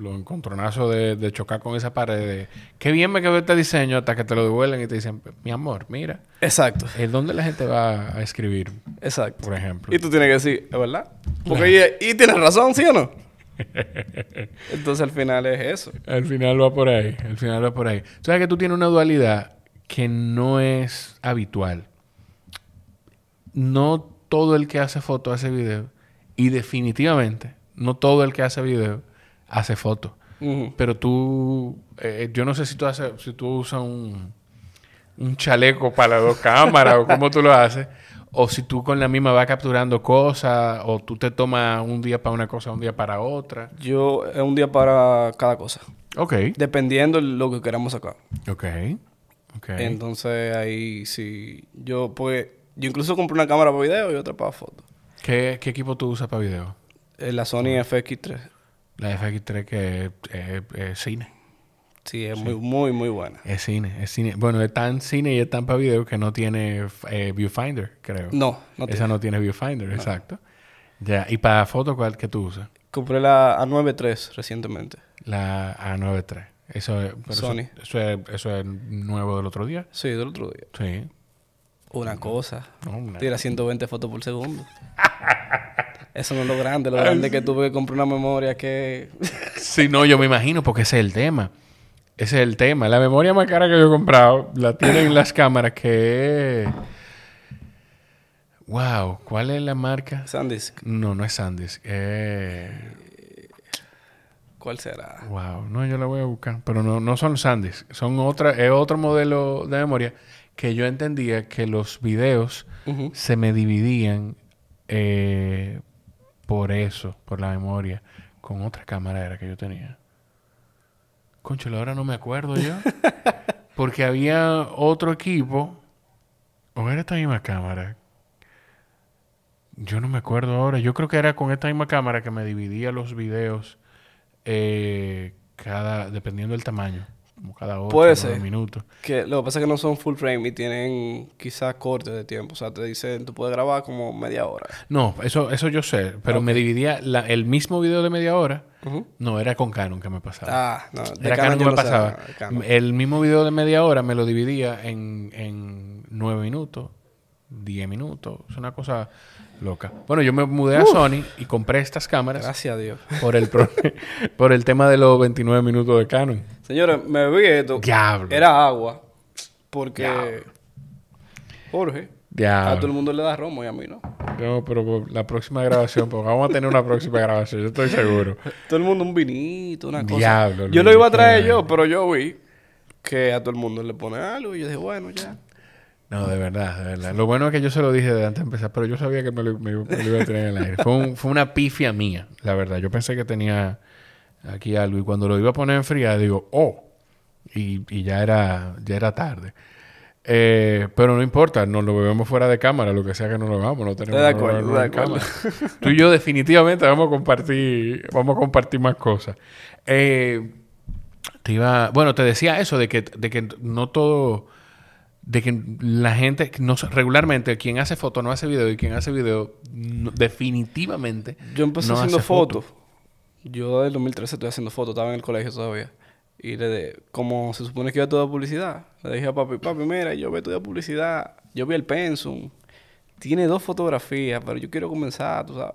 encontronazo de, chocar con esa pared. De, Qué bien me quedó este diseño hasta que te lo devuelven y te dicen, mi amor, mira. Exacto. Es donde la gente va a escribir. Exacto. Por ejemplo. Y tú tienes que decir, ¿es verdad? Porque y, y tienes razón, ¿sí o no? Entonces al final es eso. Al final va por ahí. Al final va por ahí. O sea que tú tienes una dualidad que no es habitual. No todo el que hace foto hace video. Y definitivamente no todo el que hace video hace fotos. Pero tú, eh, yo no sé si tú, si tú usas un, chaleco para dos cámaras o cómo tú lo haces. O si tú con la misma vas capturando cosas, o tú te tomas un día para una cosa, un día para otra. Yo, es eh, un día para cada cosa. Ok. Dependiendo lo que queramos sacar. Ok. Entonces ahí sí. Yo, pues, yo incluso compré una cámara para video y otra para fotos. ¿Qué, ¿Qué, equipo tú usas para video? Eh, la Sony FX3. La FX3 que es, cine. Sí, es Muy, muy, muy buena. Es cine, es cine. Bueno, es tan cine y es tan para video que no tiene eh, viewfinder, creo. No, no Esa no tiene viewfinder, exacto. Ya, ¿y para foto cuál que tú usas? Compré la A93 recientemente. La A93. Eso, Sony. Eso, es, eso es nuevo del otro día. Sí, del otro día. Sí. Una cosa. Tira 120 fotos por segundo. Eso no es lo grande. Lo grande es que tuve que comprar una memoria que... si no, yo me imagino porque ese es el tema. Ese es el tema. La memoria más cara que yo he comprado la tienen las cámaras que... Wow, ¿cuál es la marca? Sandisk. No, no es Sandisk. Eh. ¿Cuál será? Wow, no, yo la voy a buscar. Pero no, no son Sandisk. Son otra, es otro modelo de memoria que yo entendía que los videos se me dividían eh, por eso, por la memoria, con otra cámara era que yo tenía. Conchelo, ahora no me acuerdo yo. porque había otro equipo. ¿O era esta misma cámara? Yo no me acuerdo ahora. Yo creo que era con esta misma cámara que me dividía los videos eh, cada, dependiendo del tamaño. Como cada hora Puede ser. minutos. Que lo que pasa es que no son full frame y tienen quizás cortes de tiempo. O sea, te dicen, tú puedes grabar como media hora. No, eso, eso yo sé. Pero me dividía el mismo video de media hora. No, era con Canon que me pasaba. Ah, no. era Canon, que me pasaba. El mismo video de media hora me lo dividía en, en minutos, diez minutos. Es una cosa... Loca. Bueno, yo me mudé a Sony y compré estas cámaras. Gracias a Dios. Por el, por el tema de los 29 minutos de Canon. Señores, me vi esto. Diablo. Era agua. Porque. Jorge. Diablo. A todo el mundo le da romo y a mí no. No, pero la próxima grabación, porque vamos a tener una próxima grabación, yo estoy seguro. Todo el mundo un vinito, una cosa. Diablo. yo lo iba a traer yo, pero yo vi que a todo el mundo le pone algo y yo dije, bueno, ya. No, de verdad, de verdad. Lo bueno es que yo se lo dije de antes de empezar, pero yo sabía que me lo, iba a tener en el aire. Fue, una pifia mía, la verdad. Yo pensé que tenía aquí algo y cuando lo iba a poner en fría, digo, oh, y, ya, era, ya era tarde. Eh, pero no importa, nos lo bebemos fuera de cámara, lo que sea que no lo hagamos, no tenemos nada. de Tú y yo definitivamente vamos a compartir, vamos a compartir más cosas. Eh, te iba, bueno, te decía eso de que, de que no todo de que la gente, no, regularmente, quien hace foto no hace video y quien hace video definitivamente. Yo empecé haciendo fotos. Yo desde 2013 estoy haciendo fotos, estaba en el colegio todavía. Y le de, como se supone que iba a publicidad, le dije a papi, papi, mira, yo veo toda publicidad, yo vi el pensum, tiene dos fotografías, pero yo quiero comenzar, tú sabes.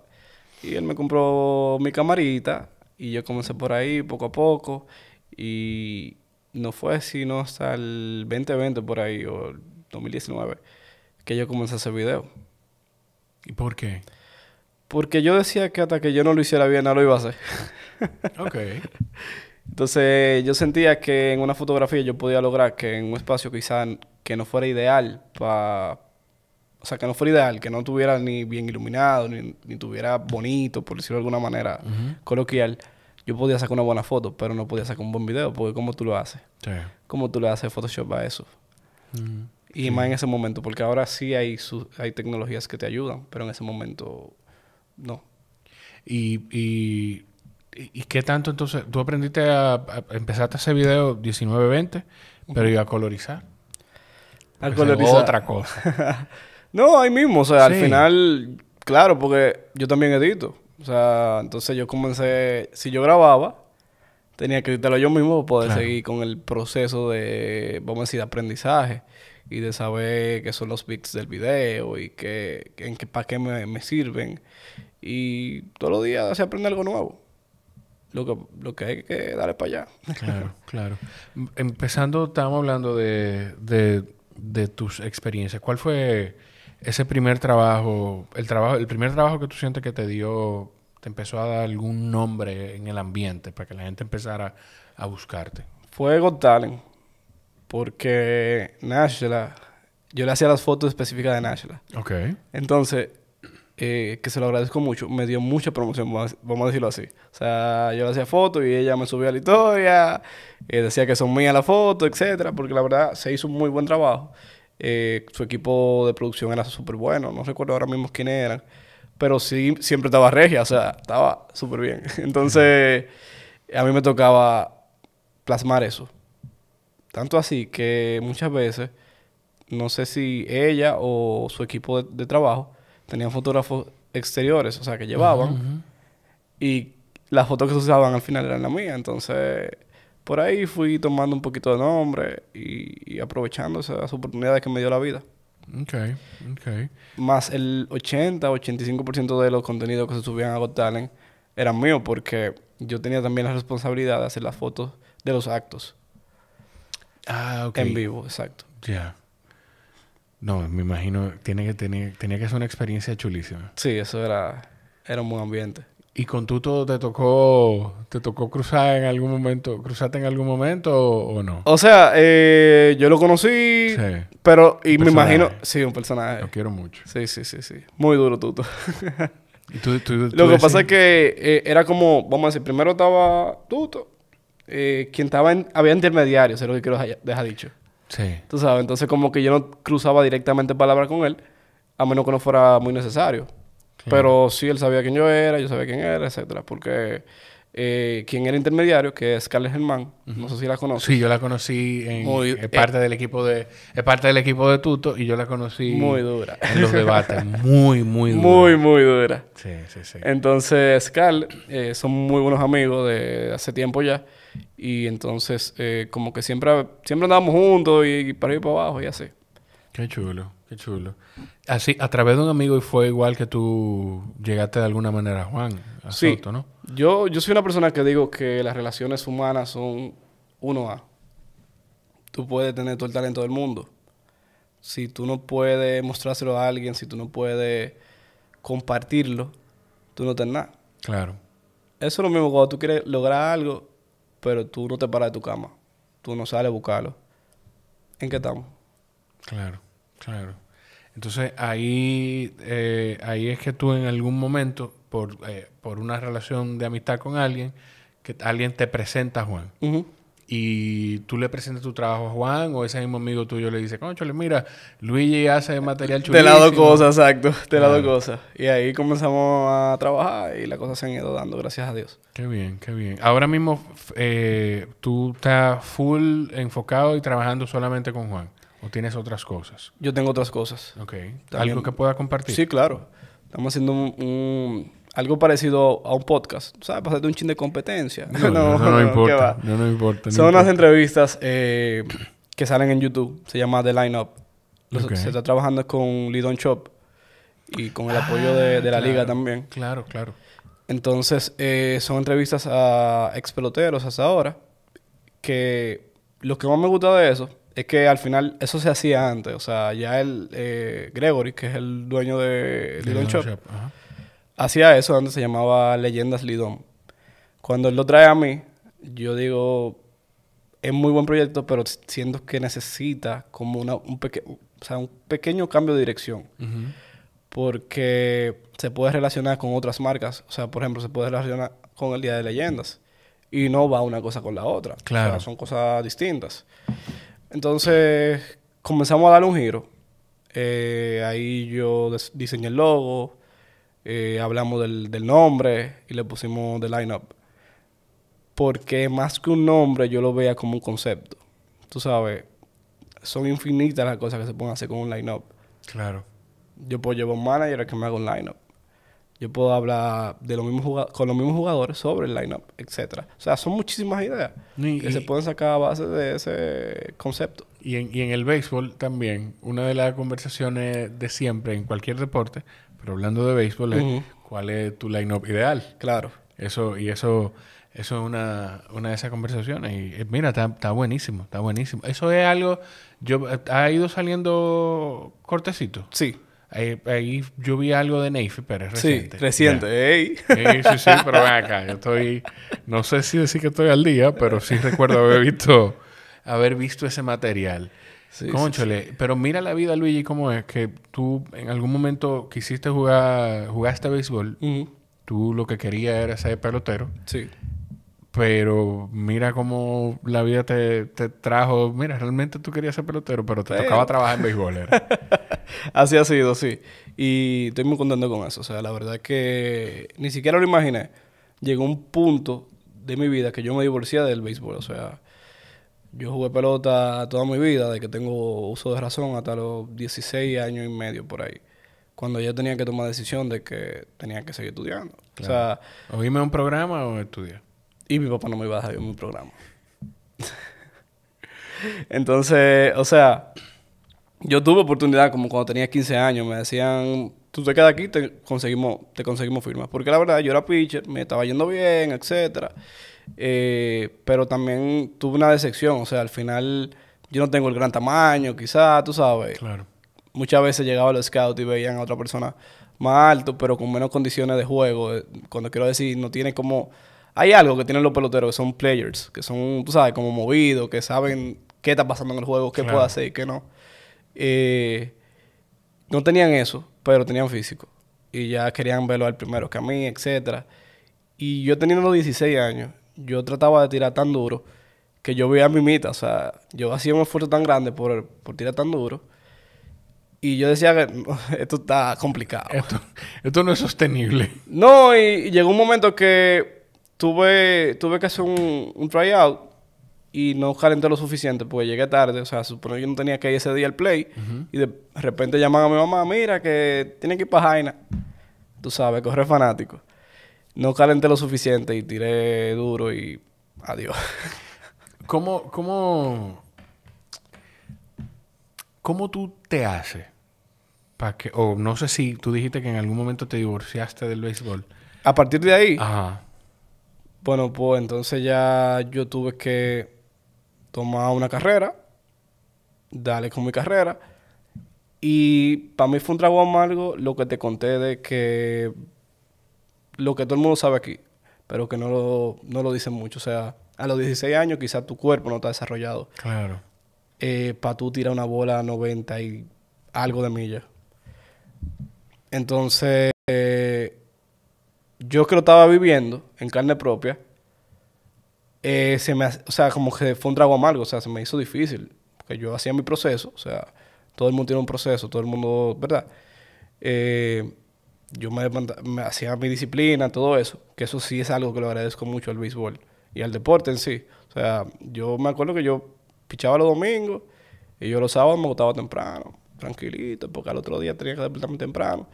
Y él me compró mi camarita y yo comencé por ahí, poco a poco. Y no fue sino hasta el 2020 por ahí, o 2019, que yo comencé a hacer video. ¿Y por qué? Porque yo decía que hasta que yo no lo hiciera bien, no lo iba a hacer. ok. Entonces yo sentía que en una fotografía yo podía lograr que en un espacio quizá que no fuera ideal para... O sea, que no fuera ideal, que no tuviera ni bien iluminado, ni, tuviera bonito, por decirlo de alguna manera coloquial yo podía sacar una buena foto, pero no podía sacar un buen video, porque ¿cómo tú lo haces? ¿Cómo tú le haces Photoshop a eso? Mm. Y más en ese momento, porque ahora sí hay, hay tecnologías que te ayudan, pero en ese momento no. ¿Y, y, qué tanto entonces? Tú aprendiste a, empezar a hacer video 19-20, pero iba a colorizar. A colorizar. Otra cosa. no, ahí mismo, o sea, al final, claro, porque yo también edito. O sea, entonces yo comencé, si yo grababa, tenía que editarlo yo mismo para poder seguir con el proceso de, vamos a decir, de aprendizaje y de saber qué son los bits del video y qué, en qué, para qué me, sirven. Y todos los días se aprende algo nuevo. Lo que, lo que hay que darle para allá. Claro, claro. Empezando, estábamos hablando de tus experiencias. ¿Cuál fue ese primer trabajo, el trabajo, el primer trabajo que tú sientes que te dio, te empezó a dar algún nombre en el ambiente para que la gente empezara a buscarte? Fue Got Talent, porque Nashla, yo le hacía las fotos específicas de Nashla. Ok. Entonces, eh, que se lo agradezco mucho, me dio mucha promoción, vamos a decirlo así. O sea, yo le hacía fotos y ella me subía a la historia, eh, decía que son mías las fotos, etcétera, porque la verdad se hizo un muy buen trabajo. Eh, su equipo de producción era súper bueno. No recuerdo ahora mismo quién eran. Pero sí, siempre estaba regia. O sea, estaba súper bien. Entonces, a mí me tocaba plasmar eso. Tanto así que muchas veces, no sé si ella o su equipo de, trabajo tenían fotógrafos exteriores, o sea, que llevaban. Y las fotos que se usaban al final eran la mía. Entonces, por ahí fui tomando un poquito de nombre y, aprovechando esas oportunidades que me dio la vida. Ok, ok. Más el 80, 85% de los contenidos que se subían a Got Talent eran míos porque yo tenía también la responsabilidad de hacer las fotos de los actos. Ah, ok. En vivo, exacto. Ya. No, me imagino, tiene que, tener, tenía que ser una experiencia chulísima. Sí, eso era, era un buen ambiente. ¿Y con Tuto te tocó, te tocó cruzar en algún momento, cruzarte en algún momento o, no? O sea, eh, yo lo conocí, pero y me imagino, sí, un personaje. Lo quiero mucho. Sí, sí, sí, sí. Muy duro Tuto. lo que pasa es que eh, era como, vamos a decir, primero estaba Tuto, eh, quien estaba en, había intermediarios, es lo que quiero dejar dicho. Sí. Tú sabes, entonces como que yo no cruzaba directamente palabras con él, a menos que no fuera muy necesario. Pero sí, él sabía quién yo era, yo sabía quién era, etcétera. Porque eh, quien era intermediario, que es Carles Germán, no sé si la conoces. Sí, yo la conocí en, parte del equipo de es parte del equipo de Tuto y yo la conocí muy dura. en los debates, muy muy dura. Muy muy dura. Sí, sí, sí. Entonces, Carl eh, son muy buenos amigos de hace tiempo ya y entonces eh, como que siempre siempre andábamos juntos y, y para ir para abajo y así. Qué chulo, qué chulo. Así, a través de un amigo y fue igual que tú llegaste de alguna manera, Juan. A sí. ¿no? Yo, yo soy una persona que digo que las relaciones humanas son uno a. Tú puedes tener todo el talento del mundo. Si tú no puedes mostrárselo a alguien, si tú no puedes compartirlo, tú no tienes nada. Claro. Eso es lo mismo cuando tú quieres lograr algo, pero tú no te paras de tu cama. Tú no sales a buscarlo. ¿En qué estamos? Claro, claro. Entonces ahí, eh, ahí es que tú en algún momento, por, eh, por una relación de amistad con alguien, que alguien te presenta a Juan. Y tú le presentas tu trabajo a Juan o ese mismo amigo tuyo le dice, conchole, mira, Luigi hace material chulísimo. Te lado cosas, exacto. Te lado doy cosas. Y ahí comenzamos a trabajar y las cosas se han ido dando, gracias a Dios. Qué bien, qué bien. Ahora mismo eh, tú estás full enfocado y trabajando solamente con Juan. ¿O tienes otras cosas? Yo tengo otras cosas. Ok. ¿Algo que pueda compartir? Sí, claro. Estamos haciendo un, algo parecido a un podcast. ¿Sabes? Para un chin de competencia. No, no, importa. No, no importa. Son las unas entrevistas eh, que salen en YouTube. Se llama The Line Up. Se está trabajando con Lidon Shop. y con el apoyo de, ah, la liga también. Claro, claro. Entonces, eh, son entrevistas a ex peloteros hasta ahora. Que lo que más me gusta de eso es que al final eso se hacía antes. O sea, ya el eh, Gregory, que es el dueño de Lidon Shop, hacía eso antes, se llamaba Leyendas Lidon. Cuando él lo trae a mí, yo digo, es muy buen proyecto, pero siento que necesita como un, sea, un pequeño cambio de dirección. Porque se puede relacionar con otras marcas. O sea, por ejemplo, se puede relacionar con el Día de Leyendas. Y no va una cosa con la otra. Claro. O sea, son cosas distintas. Entonces comenzamos a dar un giro. Eh, ahí yo diseñé el logo, eh, hablamos del, nombre y le pusimos The Lineup. Porque más que un nombre yo lo veía como un concepto. Tú sabes, son infinitas las cosas que se pueden hacer con un lineup. Claro. Yo puedo llevar un manager que me haga un lineup. Yo puedo hablar de los mismos con los mismos jugadores sobre el lineup, etcétera. O sea, son muchísimas ideas que se pueden sacar a base de ese concepto. Y en, y en el béisbol también, una de las conversaciones de siempre en cualquier deporte, pero hablando de béisbol, es cuál es tu lineup ideal. Claro. Eso, y eso, eso es una, de esas conversaciones. Y eh, mira, está, está buenísimo, está buenísimo. Eso es algo, yo eh, ha ido saliendo cortecito. Sí. Ahí, yo vi algo de Neife, pero es reciente. Sí, reciente, ey. Sí, sí, pero ven acá, yo estoy... No sé si decir que estoy al día, pero sí recuerdo haber visto, haber visto ese material. Sí, Conchole, pero mira la vida, Luigi, cómo es que tú en algún momento quisiste jugar, jugaste béisbol. Tú lo que querías era ser pelotero. Sí. Pero mira cómo la vida te, trajo. Mira, realmente tú querías ser pelotero, pero te tocaba trabajar en béisbol. Así ha sido, sí. Y estoy muy contento con eso. O sea, la verdad es que ni siquiera lo imaginé. Llegó un punto de mi vida que yo me divorcié del béisbol. O sea, yo jugué pelota toda mi vida, de que tengo uso de razón hasta los 16 años y medio por ahí cuando yo tenía que tomar decisión de que tenía que seguir estudiando. O sea, o a un programa o estudiar. Y mi papá no me iba a dejar en mi programa. Entonces, o sea, yo tuve oportunidad como cuando tenía 15 años, me decían, tú te quedas aquí, te conseguimos, te conseguimos firmas. Porque la verdad, yo era pitcher, me estaba yendo bien, etc. Eh, pero también tuve una decepción, o sea, al final yo no tengo el gran tamaño, quizás, tú sabes. Claro. Muchas veces llegaba los scouts y veían a otra persona más alto, pero con menos condiciones de juego. Eh, cuando quiero decir, no tiene como hay algo que tienen los peloteros, que son players, que son, tú sabes, como movidos, que saben qué está pasando en el juego, qué puedo hacer y qué no. Eh, no tenían eso, pero tenían físico. Y ya querían verlo al primero que a mí, etc. Y yo teniendo los 16 años, yo trataba de tirar tan duro que yo veía a mi mitad. O sea, yo hacía un esfuerzo tan grande por, por tirar tan duro. Y yo decía que esto está complicado. Esto, esto, no es sostenible. No, y, y llegó un momento que tuve, tuve que hacer un, un tryout y no calenté lo suficiente porque llegué tarde. O sea, Supongo que yo no tenía que ir ese día al play. Y de repente llaman a mi mamá, mira que tiene que ir para Jaina. Tú sabes, corre fanático. No calenté lo suficiente y tiré duro y adiós. ¿Cómo, cómo, cómo tú te haces? Para que, o no sé si tú dijiste que en algún momento te divorciaste del béisbol. A partir de ahí, Ajá. Bueno, pues entonces ya yo tuve que tomar una carrera, darle con mi carrera. Y para mí fue un trago amargo lo que te conté de que lo que todo el mundo sabe aquí, pero que no lo, no dicen mucho. O sea, a los 16 años quizás tu cuerpo no está desarrollado. Claro. Eh, para tú tirar una bola a 90 y algo de millas. Entonces, yo que lo estaba viviendo en carne propia, eh, se me, o sea, como que fue un trago amargo, o sea, se me hizo difícil, porque yo hacía mi proceso, o sea, todo el mundo tiene un proceso, todo el mundo, ¿verdad? Eh, yo me, hacía mi disciplina, todo eso, que eso sí es algo que lo agradezco mucho al béisbol y al deporte en sí. O sea, yo me acuerdo que yo pichaba los domingos y yo los sábados me gustaba temprano, tranquilito, porque al otro día tenía que despertarme temprano.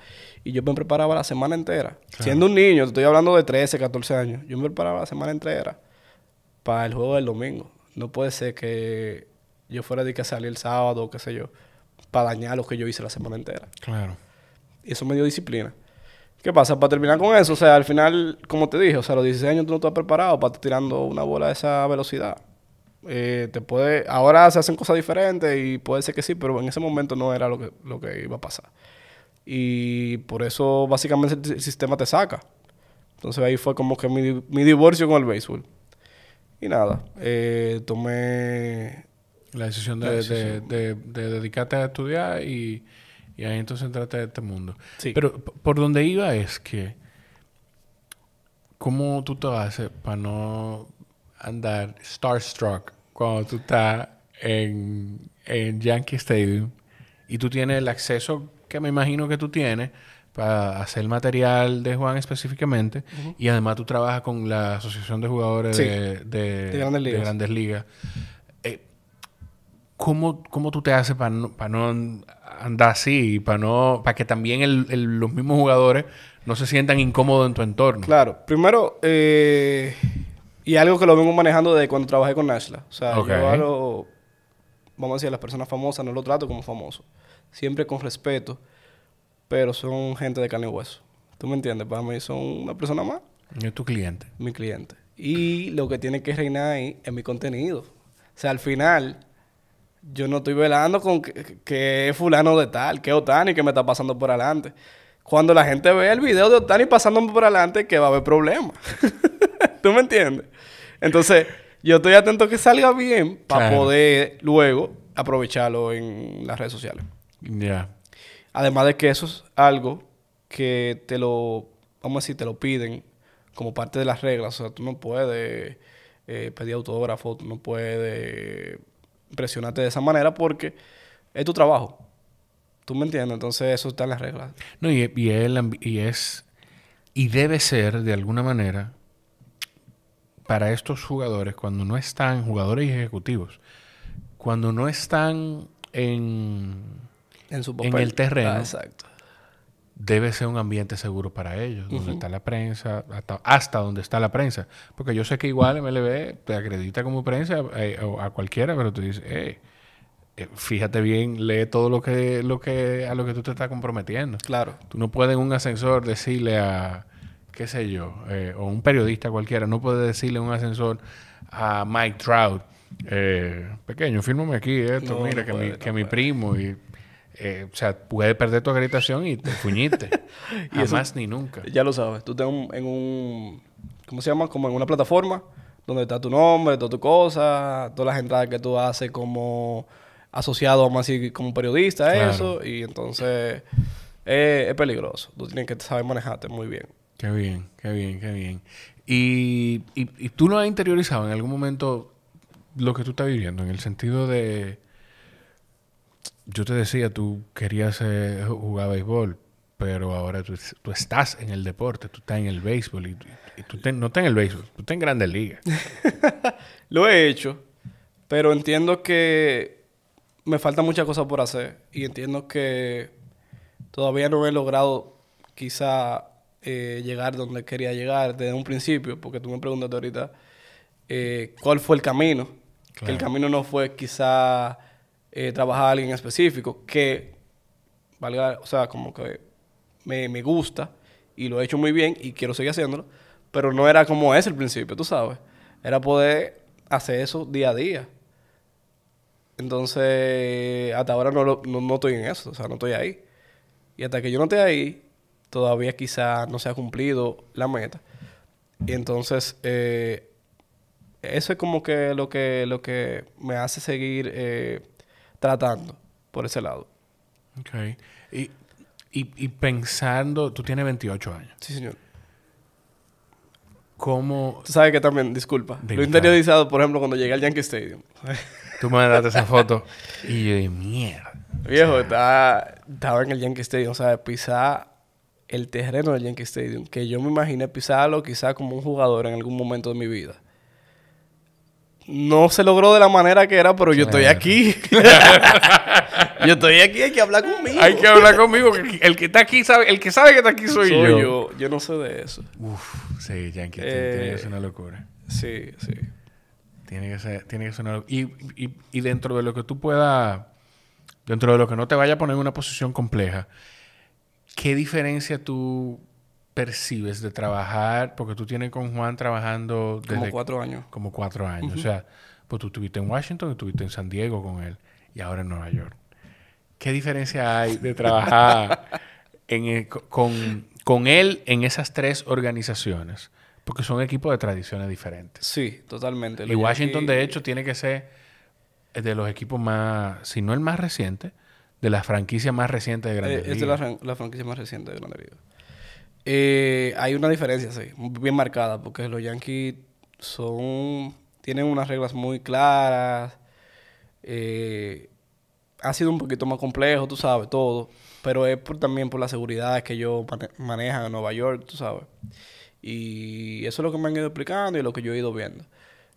Y yo me preparaba la semana entera. Siendo un niño, estoy hablando de 13, 14 años, yo me preparaba la semana entera para el juego del domingo. No puede ser que yo fuera de que salí el sábado o qué sé yo, para dañar lo que yo hice la semana entera. Claro. Y eso me dio disciplina. ¿Qué pasa? Para terminar con eso, o sea, al final, como te dije, o sea, los 16 años tú no estás preparado para estar tirando una bola a esa velocidad. Eh, te puede... Ahora se hacen cosas diferentes y puede ser que sí, pero en ese momento no era lo que, lo que iba a pasar. Y por eso básicamente el sistema te saca. Entonces ahí fue como que mi, divorcio con el béisbol. Y nada, eh, tomé... La decisión de, dedicarte a estudiar y, ahí entonces entraste a este mundo. Sí. Pero por donde iba es que... ¿Cómo tú te haces eh, para no andar starstruck cuando tú estás en, Yankee Stadium y tú tienes el acceso que me imagino que tú tienes para hacer material de Juan específicamente y además tú trabajas con la Asociación de Jugadores de, Grandes Ligas. Eh, ¿cómo, tú te haces para no, andar así? Para no, para que también los mismos jugadores no se sientan incómodos en tu entorno. Claro. Primero, eh, y algo que lo vengo manejando desde cuando trabajé con Nashla. O sea, yo a vamos a decir, las personas famosas no lo trato como famoso. Siempre con respeto, pero son gente de carne y hueso. ¿Tú me entiendes? Para mí son una persona más. Es tu cliente. Mi cliente. Y lo que tiene que reinar ahí es mi contenido. O sea, al final, yo no estoy velando con que, es fulano de tal, que Otani que me está pasando por adelante. Cuando la gente ve el video de Otani pasándome por adelante, que va a haber problemas. ¿Tú me entiendes? Entonces, yo estoy atento a que salga bien para poder luego aprovecharlo en las redes sociales. Ya. Además de que eso es algo que te lo, vamos a decir, te lo piden como parte de las reglas. O sea, tú no puedes eh, pedir autógrafo, tú no puedes presionarte de esa manera porque es tu trabajo. ¿Tú me entiendes? Entonces eso está en las reglas. No, y, y es, y debe ser de alguna manera para estos jugadores, cuando no están, jugadores y ejecutivos, cuando no están en, su el terreno, ah, debe ser un ambiente seguro para ellos, donde está la prensa, hasta, donde está la prensa. Porque yo sé que igual MLB te acredita como prensa eh, a cualquiera, pero tú dices, eh, fíjate bien, lee todo lo que, lo que, a lo que tú te estás comprometiendo. Claro. Tú no puedes en un ascensor decirle a qué sé yo, eh, o un periodista cualquiera, no puede decirle un ascensor a Mike Trout, eh, pequeño, fírmame aquí esto, mira, que, mi, que mi primo y... Eh, o sea, puede perder tu acreditación y te fuñiste. y Jamás ni nunca. Ya lo sabes. Tú estás en un... ¿Cómo se llama? Como en una plataforma donde está tu nombre, todas tu cosa, todas las entradas que tú haces como asociado, vamos a como periodista, eso. Y entonces... es peligroso. Tú tienes que saber manejarte muy bien. Qué bien, qué bien, qué bien. Y, tú lo has interiorizado en algún momento lo que tú estás viviendo, en el sentido de. Yo te decía, tú querías eh, jugar béisbol, pero ahora tú, estás en el deporte, tú estás en el béisbol y, y tú no estás en el béisbol, tú estás en grandes ligas. lo he hecho, pero entiendo que me faltan muchas cosas por hacer y entiendo que todavía no he logrado quizá eh, llegar donde quería llegar desde un principio, porque tú me preguntaste ahorita eh, cuál fue el camino. Que el camino no fue quizá eh, trabajar a alguien específico, que valga, o sea, como que me, me, gusta y lo he hecho muy bien y quiero seguir haciéndolo, pero no era como es el principio, tú sabes. Era poder hacer eso día a día. Entonces, hasta ahora no, no, no estoy en eso, o sea, no estoy ahí. Y hasta que yo no esté ahí, todavía quizá no se ha cumplido la meta. Y entonces, eh, eso es como que lo que, lo que me hace seguir eh, tratando por ese lado. Ok. Y, y, pensando, tú tienes 28 años. Sí, señor. ¿Cómo...? sabes que también, disculpa. lo interiorizado, por ejemplo, cuando llegué al Yankee Stadium. tú me das esa foto y yo dije, mierda. Viejo, estaba, estaba en el Yankee Stadium. O sea, pisar el terreno del Yankee Stadium, que yo me imaginé pisarlo quizá como un jugador en algún momento de mi vida. No se logró de la manera que era, pero yo estoy aquí. yo estoy aquí, hay que hablar conmigo. Hay que hablar conmigo. El que está aquí sabe, el que sabe que está aquí soy, yo. yo. no sé de eso. Uf, sí, Yankee Stadium es una eh, locura. Sí, sí. Tiene que ser, tiene que ser una locura. Y, y, y dentro de lo que tú puedas, dentro de lo que no te vaya a poner en una posición compleja, ¿Qué diferencia tú percibes de trabajar? Porque tú tienes con Juan trabajando desde... Como cuatro años. Como cuatro años. O sea, pues tú estuviste en Washington, estuviste en San Diego con él y ahora en Nueva York. ¿Qué diferencia hay de trabajar con, él en esas tres organizaciones? Porque son equipos de tradiciones diferentes. Sí, totalmente. y Washington, de hecho, tiene que ser de los equipos más, si no el más reciente, de la franquicia más reciente de Grandes eh, Esta Es la, franquicia más reciente de Grande Ligas. Eh, hay una diferencia, sí, bien marcada, porque los Yankees son, tienen unas reglas muy claras. Eh, ha sido un poquito más complejo, tú sabes, todo. Pero es también por la seguridad que ellos manejan en Nueva York, tú sabes. Y eso es lo que me han ido explicando y lo que yo he ido viendo.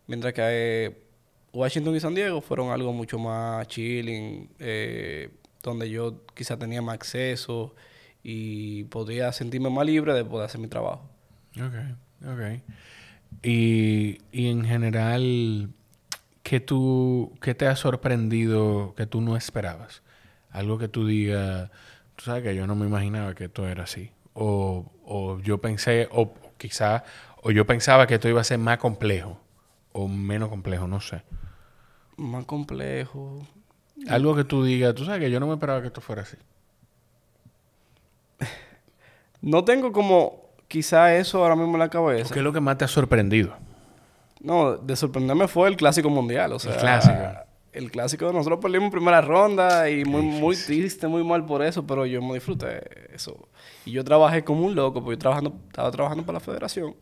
Mientras que eh, Washington y San Diego fueron algo mucho más chilling, eh, donde yo quizá tenía más acceso y podía sentirme más libre de poder hacer mi trabajo. Ok, ok. Y, y en general, ¿qué, tú, ¿qué te ha sorprendido que tú no esperabas? Algo que tú digas, tú sabes que yo no me imaginaba que esto era así. O, o yo pensé, o quizá, o yo pensaba que esto iba a ser más complejo o menos complejo, no sé. Más complejo. Algo que tú digas, tú sabes que yo no me esperaba que esto fuera así. No tengo como quizá eso ahora mismo en la cabeza. ¿Qué es lo que más te ha sorprendido? No, de sorprenderme fue el clásico mundial. O sea, el clásico. El clásico, nosotros perdimos en primera ronda y muy, muy triste, muy mal por eso, pero yo me disfruté eso. Y yo trabajé como un loco, porque yo trabajando, estaba trabajando para la federación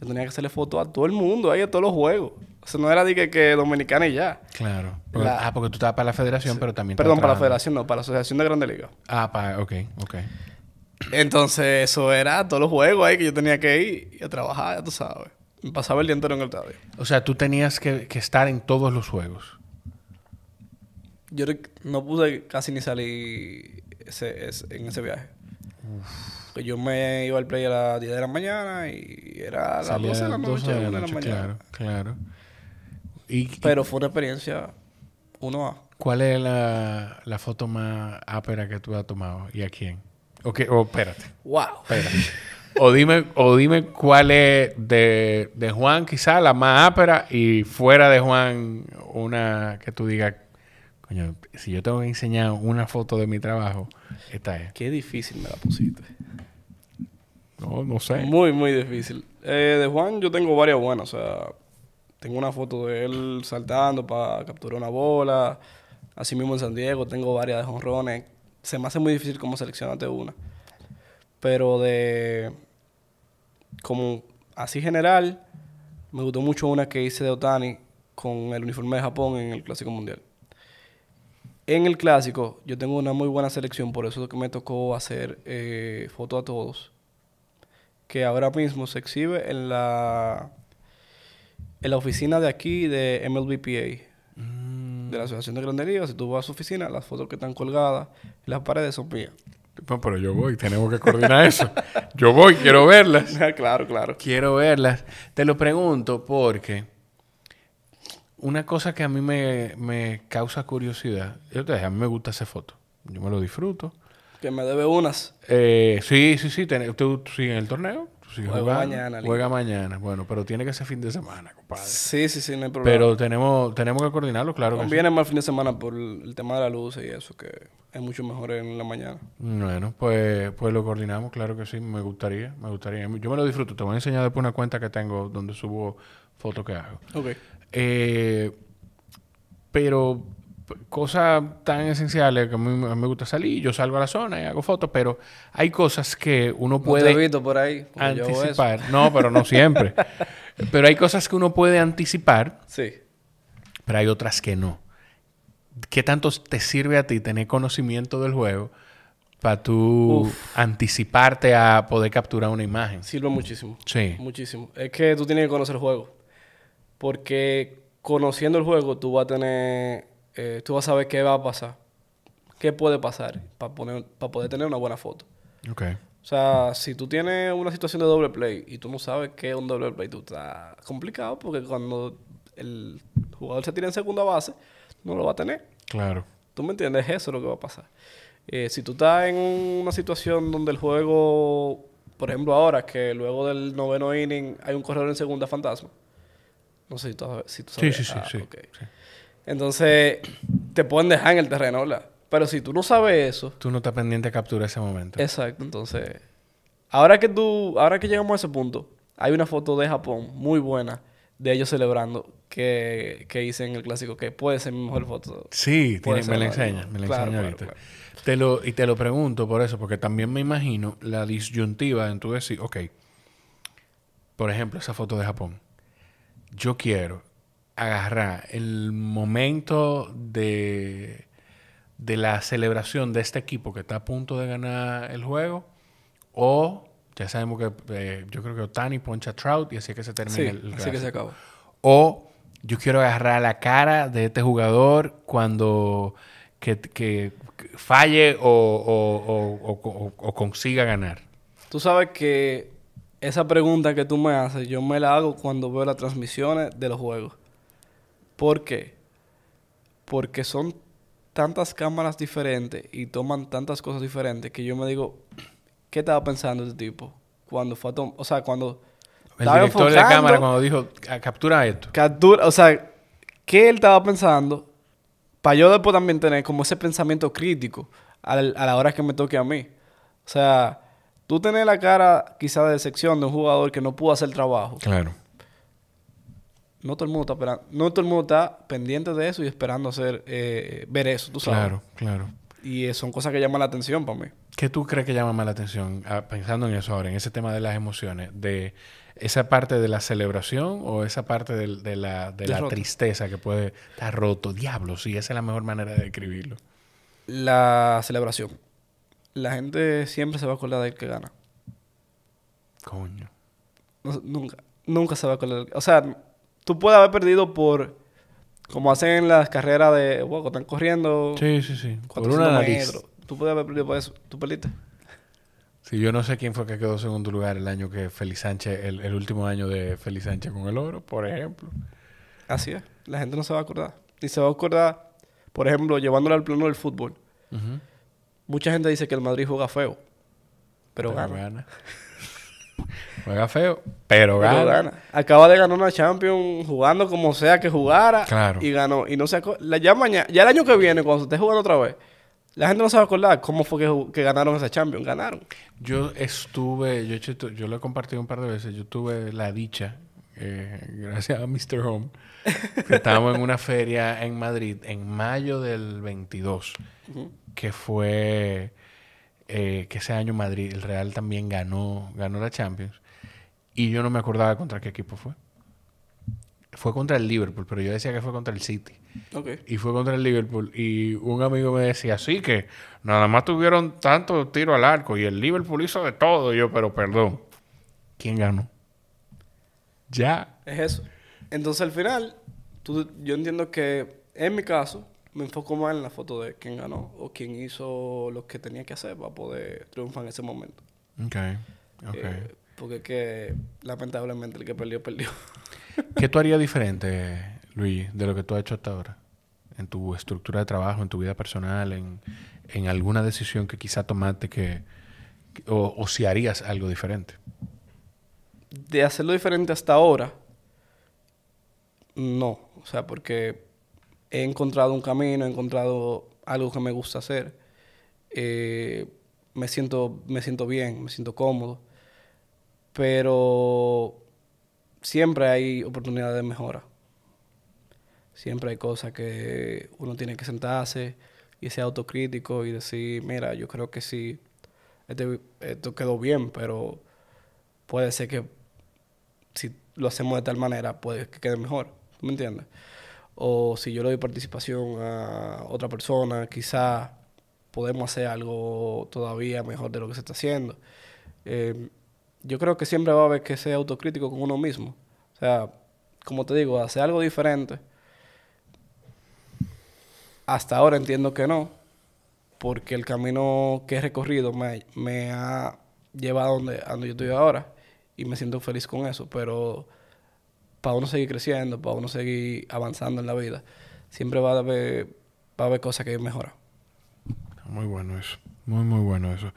yo tenía que hacerle fotos a todo el mundo, ahí a todos los juegos. O sea, no era de que, dominicana y ya. Claro. ah, porque tú estabas para la federación, pero también... Perdón, para la federación, no, para la Asociación de grande liga. Ah, para... Ok, ok. Entonces, eso era todos los juegos ahí que yo tenía que ir y a trabajar, ya tú sabes. Me pasaba el día entero en el estadio. O sea, tú tenías que, estar en todos los juegos. Yo no pude casi ni salir en ese viaje. Que Yo me iba al play a las 10 de la mañana y era a las 12 de la noche, de la, mañana. Claro, claro. Pero fue una experiencia uno a ¿Cuál es la, foto más ápera que tú has tomado y a quién? O, oh, espérate. ¡Wow! o, dime, o dime cuál es de, Juan, quizá la más ápera y fuera de Juan, una que tú digas si yo tengo que enseñar una foto de mi trabajo, esta es. Qué difícil me la pusiste. No, no sé. Muy, muy difícil. Eh, de Juan yo tengo varias buenas. O sea, tengo una foto de él saltando para capturar una bola. Así mismo en San Diego tengo varias de jonrones. Se me hace muy difícil cómo seleccionarte una. Pero de... Como así general, me gustó mucho una que hice de Otani con el uniforme de Japón en el Clásico Mundial. En el clásico, yo tengo una muy buena selección, por eso es que me tocó hacer eh, foto a todos. Que ahora mismo se exhibe en la, en la oficina de aquí de MLBPA, de la mm. Asociación de Grandería. Si tú vas a su oficina, las fotos que están colgadas en las paredes son mías. pero yo voy, tenemos que coordinar eso. Yo voy, quiero verlas. claro, claro. Quiero verlas. Te lo pregunto porque una cosa que a mí me, me causa curiosidad, yo te a mí me gusta esa foto... yo me lo disfruto. Que me debe unas. Eh, sí, sí, sí. ¿Usted en el torneo? juega mañana. Juega mañana. Bueno, pero tiene que ser fin de semana, compadre. Sí, sí, sí, no hay problema. Pero tenemos, tenemos que coordinarlo, claro. Conviene que sí. más fin de semana por el tema de la luz y eso, que es mucho mejor en la mañana. Bueno, pues, pues lo coordinamos, claro que sí. Me gustaría, me gustaría. Yo me lo disfruto. Te voy a enseñar después una cuenta que tengo donde subo fotos que hago. Ok. Eh, pero cosas tan esenciales que a mí, me gusta salir, yo salgo a la zona y hago fotos, pero hay cosas que uno puede anticipar. No, pero no siempre. pero hay cosas que uno puede anticipar, sí. pero hay otras que no. ¿Qué tanto te sirve a ti tener conocimiento del juego para tú anticiparte a poder capturar una imagen? Sirve muchísimo. Sí. Muchísimo. Es que tú tienes que conocer el juego. Porque conociendo el juego, tú vas a tener, eh, tú vas a saber qué va a pasar, qué puede pasar para para poder tener una buena foto. Ok. O sea, si tú tienes una situación de doble play y tú no sabes qué es un doble play, tú estás complicado porque cuando el jugador se tira en segunda base, no lo va a tener. Claro. ¿Tú me entiendes? Eso es lo que va a pasar. Eh, si tú estás en una situación donde el juego, por ejemplo ahora, que luego del noveno inning hay un corredor en segunda fantasma, no sé si tú, sabes. Sí, sí, ah, sí. Entonces, te pueden dejar en el terreno, ¿verdad? Pero si tú no sabes eso... Tú no estás pendiente de capturar ese momento. Exacto. Entonces, ahora que tú... Ahora que llegamos a ese punto, hay una foto de Japón muy buena de ellos celebrando que, hice en el clásico, que puede ser mi mejor foto. Sí, me la enseña, me la Te lo, y te lo pregunto por eso, porque también me imagino la disyuntiva en tu decir, ok, por ejemplo, esa foto de Japón yo quiero agarrar el momento de, de la celebración de este equipo que está a punto de ganar el juego o ya sabemos que eh, yo creo que Otani poncha Trout y así que se termina el, que se O yo quiero agarrar la cara de este jugador cuando que, falle o consiga ganar. Tú sabes que esa pregunta que tú me haces, yo me la hago cuando veo las transmisiones de los juegos. ¿Por qué? Porque son tantas cámaras diferentes y toman tantas cosas diferentes que yo me digo, ¿qué estaba pensando este tipo? Cuando fue a O sea, cuando... El director de la cámara cuando dijo, ah, captura esto. Captura, o sea, ¿qué él estaba pensando? Para yo después también tener como ese pensamiento crítico a a la hora que me toque a mí. O sea, Tú tenés la cara quizá de decepción de un jugador que no pudo hacer trabajo. Claro. No todo el mundo está, no todo pendiente de eso y esperando hacer, eh, ver eso, tú sabes. Claro, claro. Y eh, son cosas que llaman la atención para mí. ¿Qué tú crees que llama más la atención? Ah, pensando en eso ahora, en ese tema de las emociones, de esa parte de la celebración o esa parte de, la, de la tristeza que puede estar roto. Diablo, sí, esa es la mejor manera de describirlo. La celebración la gente siempre se va a acordar del que gana. Coño. nunca, nunca se va a acordar. O sea, tú puedes haber perdido por. Como hacen las carreras de. Wow, están corriendo. Sí, sí, sí. Por una nariz. Tú puedes haber perdido por eso. Tú perdiste. Sí, yo no sé quién fue que quedó segundo lugar el año que Félix Sánchez, el, último año de Félix Sánchez con el oro, por ejemplo. Así es. La gente no se va a acordar. Ni se va a acordar, por ejemplo, llevándolo al plano del fútbol. Ajá. Mucha gente dice que el Madrid juega feo, pero, pero gana. juega feo, pero, gana. Acaba de ganar una Champions jugando como sea que jugara claro. y ganó. Y no se la, ya, mañana, el año que viene, cuando se esté jugando otra vez, la gente no se va a acordar cómo fue que, ganaron esa Champions. Ganaron. Yo estuve, yo, he yo lo he compartido un par de veces, yo tuve la dicha eh, gracias a Mr. Home, que estábamos en una feria en Madrid en mayo del 22 que fue eh, que ese año Madrid, el Real también ganó, ganó la Champions. Y yo no me acordaba contra qué equipo fue. Fue contra el Liverpool, pero yo decía que fue contra el City. Y fue contra el Liverpool. Y un amigo me decía, sí, que nada más tuvieron tanto tiro al arco y el Liverpool hizo de todo. yo, pero perdón, ¿quién ganó? Ya. Es eso. Entonces al final, tú, yo entiendo que en mi caso, me enfoco más en la foto de quién ganó o quién hizo lo que tenía que hacer para poder triunfar en ese momento. Ok, ok. Eh, porque es que lamentablemente el que perdió, perdió. ¿Qué tú harías diferente, Luis, de lo que tú has hecho hasta ahora? En tu estructura de trabajo, en tu vida personal, en, alguna decisión que quizá tomaste que... o si harías algo diferente. De hacerlo diferente hasta ahora, no. O sea, porque he encontrado un camino, he encontrado algo que me gusta hacer. Eh, me, siento, me siento bien, me siento cómodo. Pero siempre hay oportunidades de mejora. Siempre hay cosas que uno tiene que sentarse y ser autocrítico y decir, mira, yo creo que sí, este, esto quedó bien, pero puede ser que si lo hacemos de tal manera, puede que quede mejor. ¿Me entiendes? o si yo le doy participación a otra persona, quizá podemos hacer algo todavía mejor de lo que se está haciendo. Eh, yo creo que siempre va a haber que ser autocrítico con uno mismo. O sea, como te digo, hacer algo diferente. Hasta ahora entiendo que no, porque el camino que he recorrido me, ha llevado donde, a donde yo estoy ahora y me siento feliz con eso, pero para uno seguir creciendo, para uno seguir avanzando en la vida, siempre va a haber, va a haber cosas que mejorar. Muy bueno eso. Muy, muy bueno eso.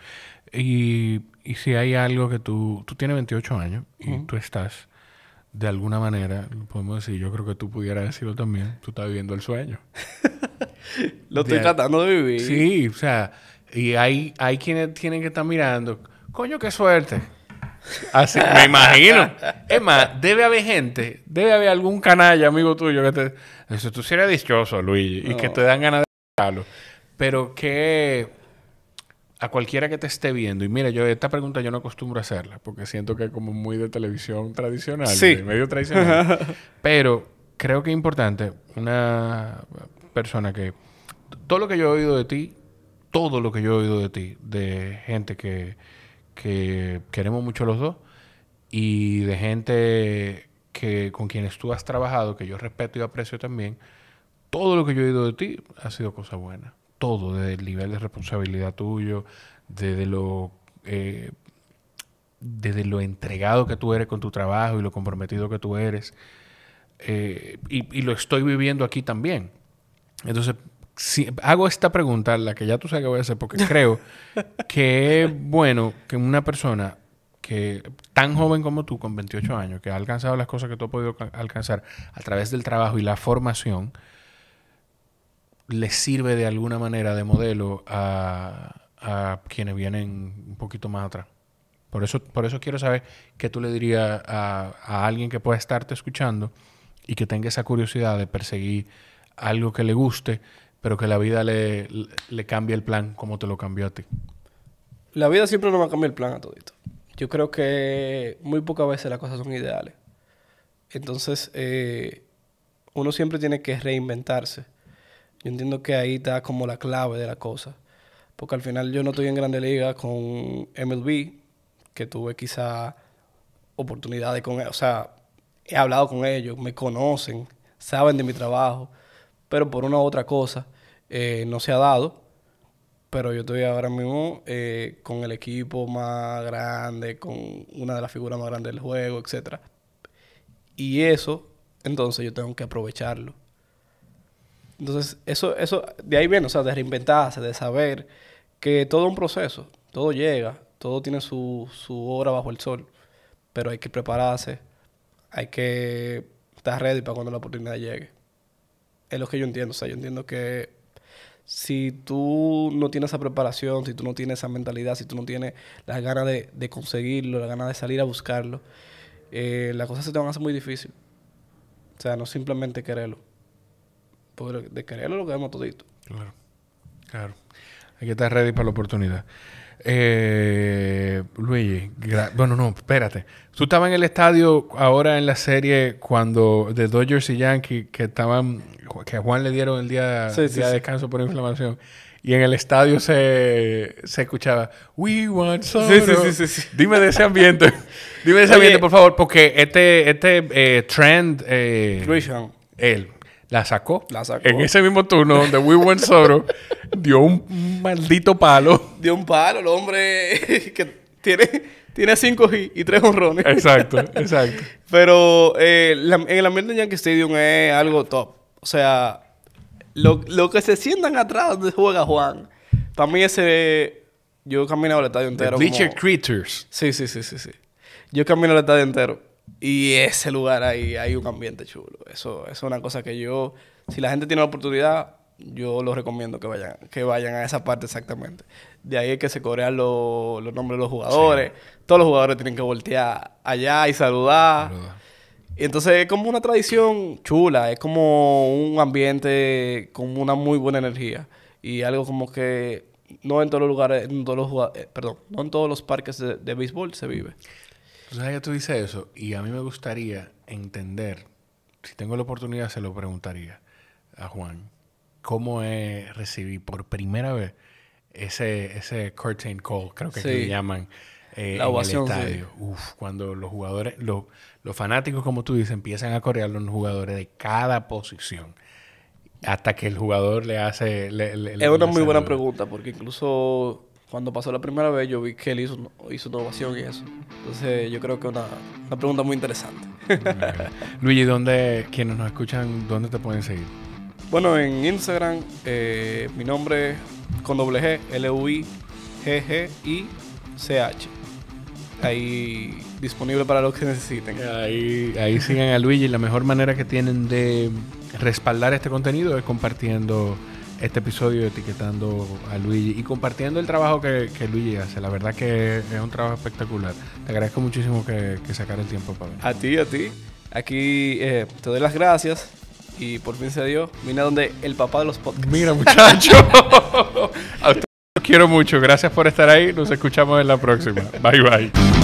Y, y si hay algo que tú... Tú tienes 28 años y tú estás, de alguna manera, podemos decir, yo creo que tú pudieras decirlo también, tú estás viviendo el sueño. Lo estoy tratando de vivir. Sí, o sea, y hay, hay quienes tienen que estar mirando, coño, qué suerte. Así, me imagino. Es más, debe haber gente, debe haber algún canalla amigo tuyo que te eso tú serías dichoso, Luigi, y que te dan ganas de matarlo. Pero que a cualquiera que te esté viendo, y mira, yo esta pregunta yo no acostumbro a hacerla, porque siento que es como muy de televisión tradicional, de medio tradicional. Pero creo que es importante una persona que todo lo que yo he oído de ti, todo lo que yo he oído de ti, de gente que que queremos mucho los dos y de gente que con quienes tú has trabajado, que yo respeto y aprecio también, todo lo que yo he oído de ti ha sido cosa buena. Todo, desde el nivel de responsabilidad tuyo, desde lo, eh, desde lo entregado que tú eres con tu trabajo y lo comprometido que tú eres. Eh, y, y, lo estoy viviendo aquí también. Entonces, hago esta pregunta, la que ya tú sabes que voy a hacer, porque creo que es bueno que una persona que tan joven como tú, con 28 años, que ha alcanzado las cosas que tú has podido alcanzar a través del trabajo y la formación, le sirve de alguna manera de modelo a, quienes vienen un poquito más atrás. Por eso, por eso quiero saber qué tú le dirías a, a alguien que pueda estarte escuchando y que tenga esa curiosidad de perseguir algo que le guste pero que la vida le, le, cambie el plan como te lo cambió a ti. La vida siempre no va a cambiar el plan a todito. Yo creo que muy pocas veces las cosas son ideales. Entonces, eh, uno siempre tiene que reinventarse. Yo entiendo que ahí está como la clave de la cosa. Porque al final yo no estoy en Grande Liga con MLB, que tuve quizá oportunidades con ellos. O sea, he hablado con ellos, me conocen, saben de mi trabajo pero por una u otra cosa eh, no se ha dado. Pero yo estoy ahora mismo eh, con el equipo más grande, con una de las figuras más grandes del juego, etc. Y eso, entonces yo tengo que aprovecharlo. Entonces, eso, eso, de ahí viene, o sea, de reinventarse, de saber que todo es un proceso, todo llega, todo tiene su, su hora bajo el sol, pero hay que prepararse, hay que estar ready para cuando la oportunidad llegue es lo que yo entiendo. O sea, yo entiendo que si tú no tienes esa preparación, si tú no tienes esa mentalidad, si tú no tienes las ganas de, conseguirlo, las ganas de salir a buscarlo, eh, las cosas se te van a hacer muy difícil. O sea, no simplemente quererlo. Porque de quererlo lo queremos todito. Claro. Claro. Hay que estar ready para la oportunidad. Eh, Luigi, bueno, no, espérate. Tú estabas en el estadio ahora en la serie cuando de Dodgers y Yankees que estaban que a Juan le dieron el día, de descanso por inflamación y en el estadio se, se escuchaba We want some. Dime de ese ambiente. Dime de ese ambiente, por favor, porque este este eh, trend eh, él la sacó. La sacó. En ese mismo turno donde We Went Soro, dio un maldito palo. Dio un palo, el hombre que tiene, tiene cinco y, y tres honrones. Exacto, exacto. Pero eh, en el ambiente de Yankee Stadium es algo top. O sea, lo, que se sientan atrás de juega Juan, También mí ese. Yo caminado el estadio entero. Bleacher Creatures. Sí, sí, sí, sí, sí. Yo camino el estadio entero y ese lugar ahí hay un ambiente chulo. Eso, es una cosa que yo, si la gente tiene la oportunidad, yo lo recomiendo que vayan, que vayan a esa parte exactamente. De ahí es que se corean los nombres de los jugadores. Todos los jugadores tienen que voltear allá y saludar. Y entonces es como una tradición chula, es como un ambiente con una muy buena energía. Y algo como que no en todos los lugares, en todos los eh, perdón, no en todos los parques de béisbol se vive. Tú sabes tú dices eso y a mí me gustaría entender, si tengo la oportunidad se lo preguntaría a Juan, cómo es recibir por primera vez ese, ese curtain call, creo que, le llaman. Eh, el estadio. cuando los jugadores, los, fanáticos, como tú dices, empiezan a corear los jugadores de cada posición. Hasta que el jugador le hace. es una muy buena pregunta, porque incluso cuando pasó la primera vez yo vi que él hizo, hizo una ovación y eso. Entonces yo creo que una, una pregunta muy interesante. Luigi, ¿dónde, quienes nos escuchan, dónde te pueden seguir? Bueno, en Instagram, eh, mi nombre es con doble G, L-U-I-G-G-I-C-H. Ahí disponible para los que necesiten. Ahí, ahí sigan a Luigi. La mejor manera que tienen de respaldar este contenido es compartiendo este episodio etiquetando a Luigi y compartiendo el trabajo que, Luigi hace. La verdad que es un trabajo espectacular. Te agradezco muchísimo que, que sacar el tiempo para A ti, a ti. Aquí eh, te doy las gracias y por fin se dio. Mira donde el papá de los podcasts. Mira, muchacho. a los quiero mucho. Gracias por estar ahí. Nos escuchamos en la próxima. Bye, bye.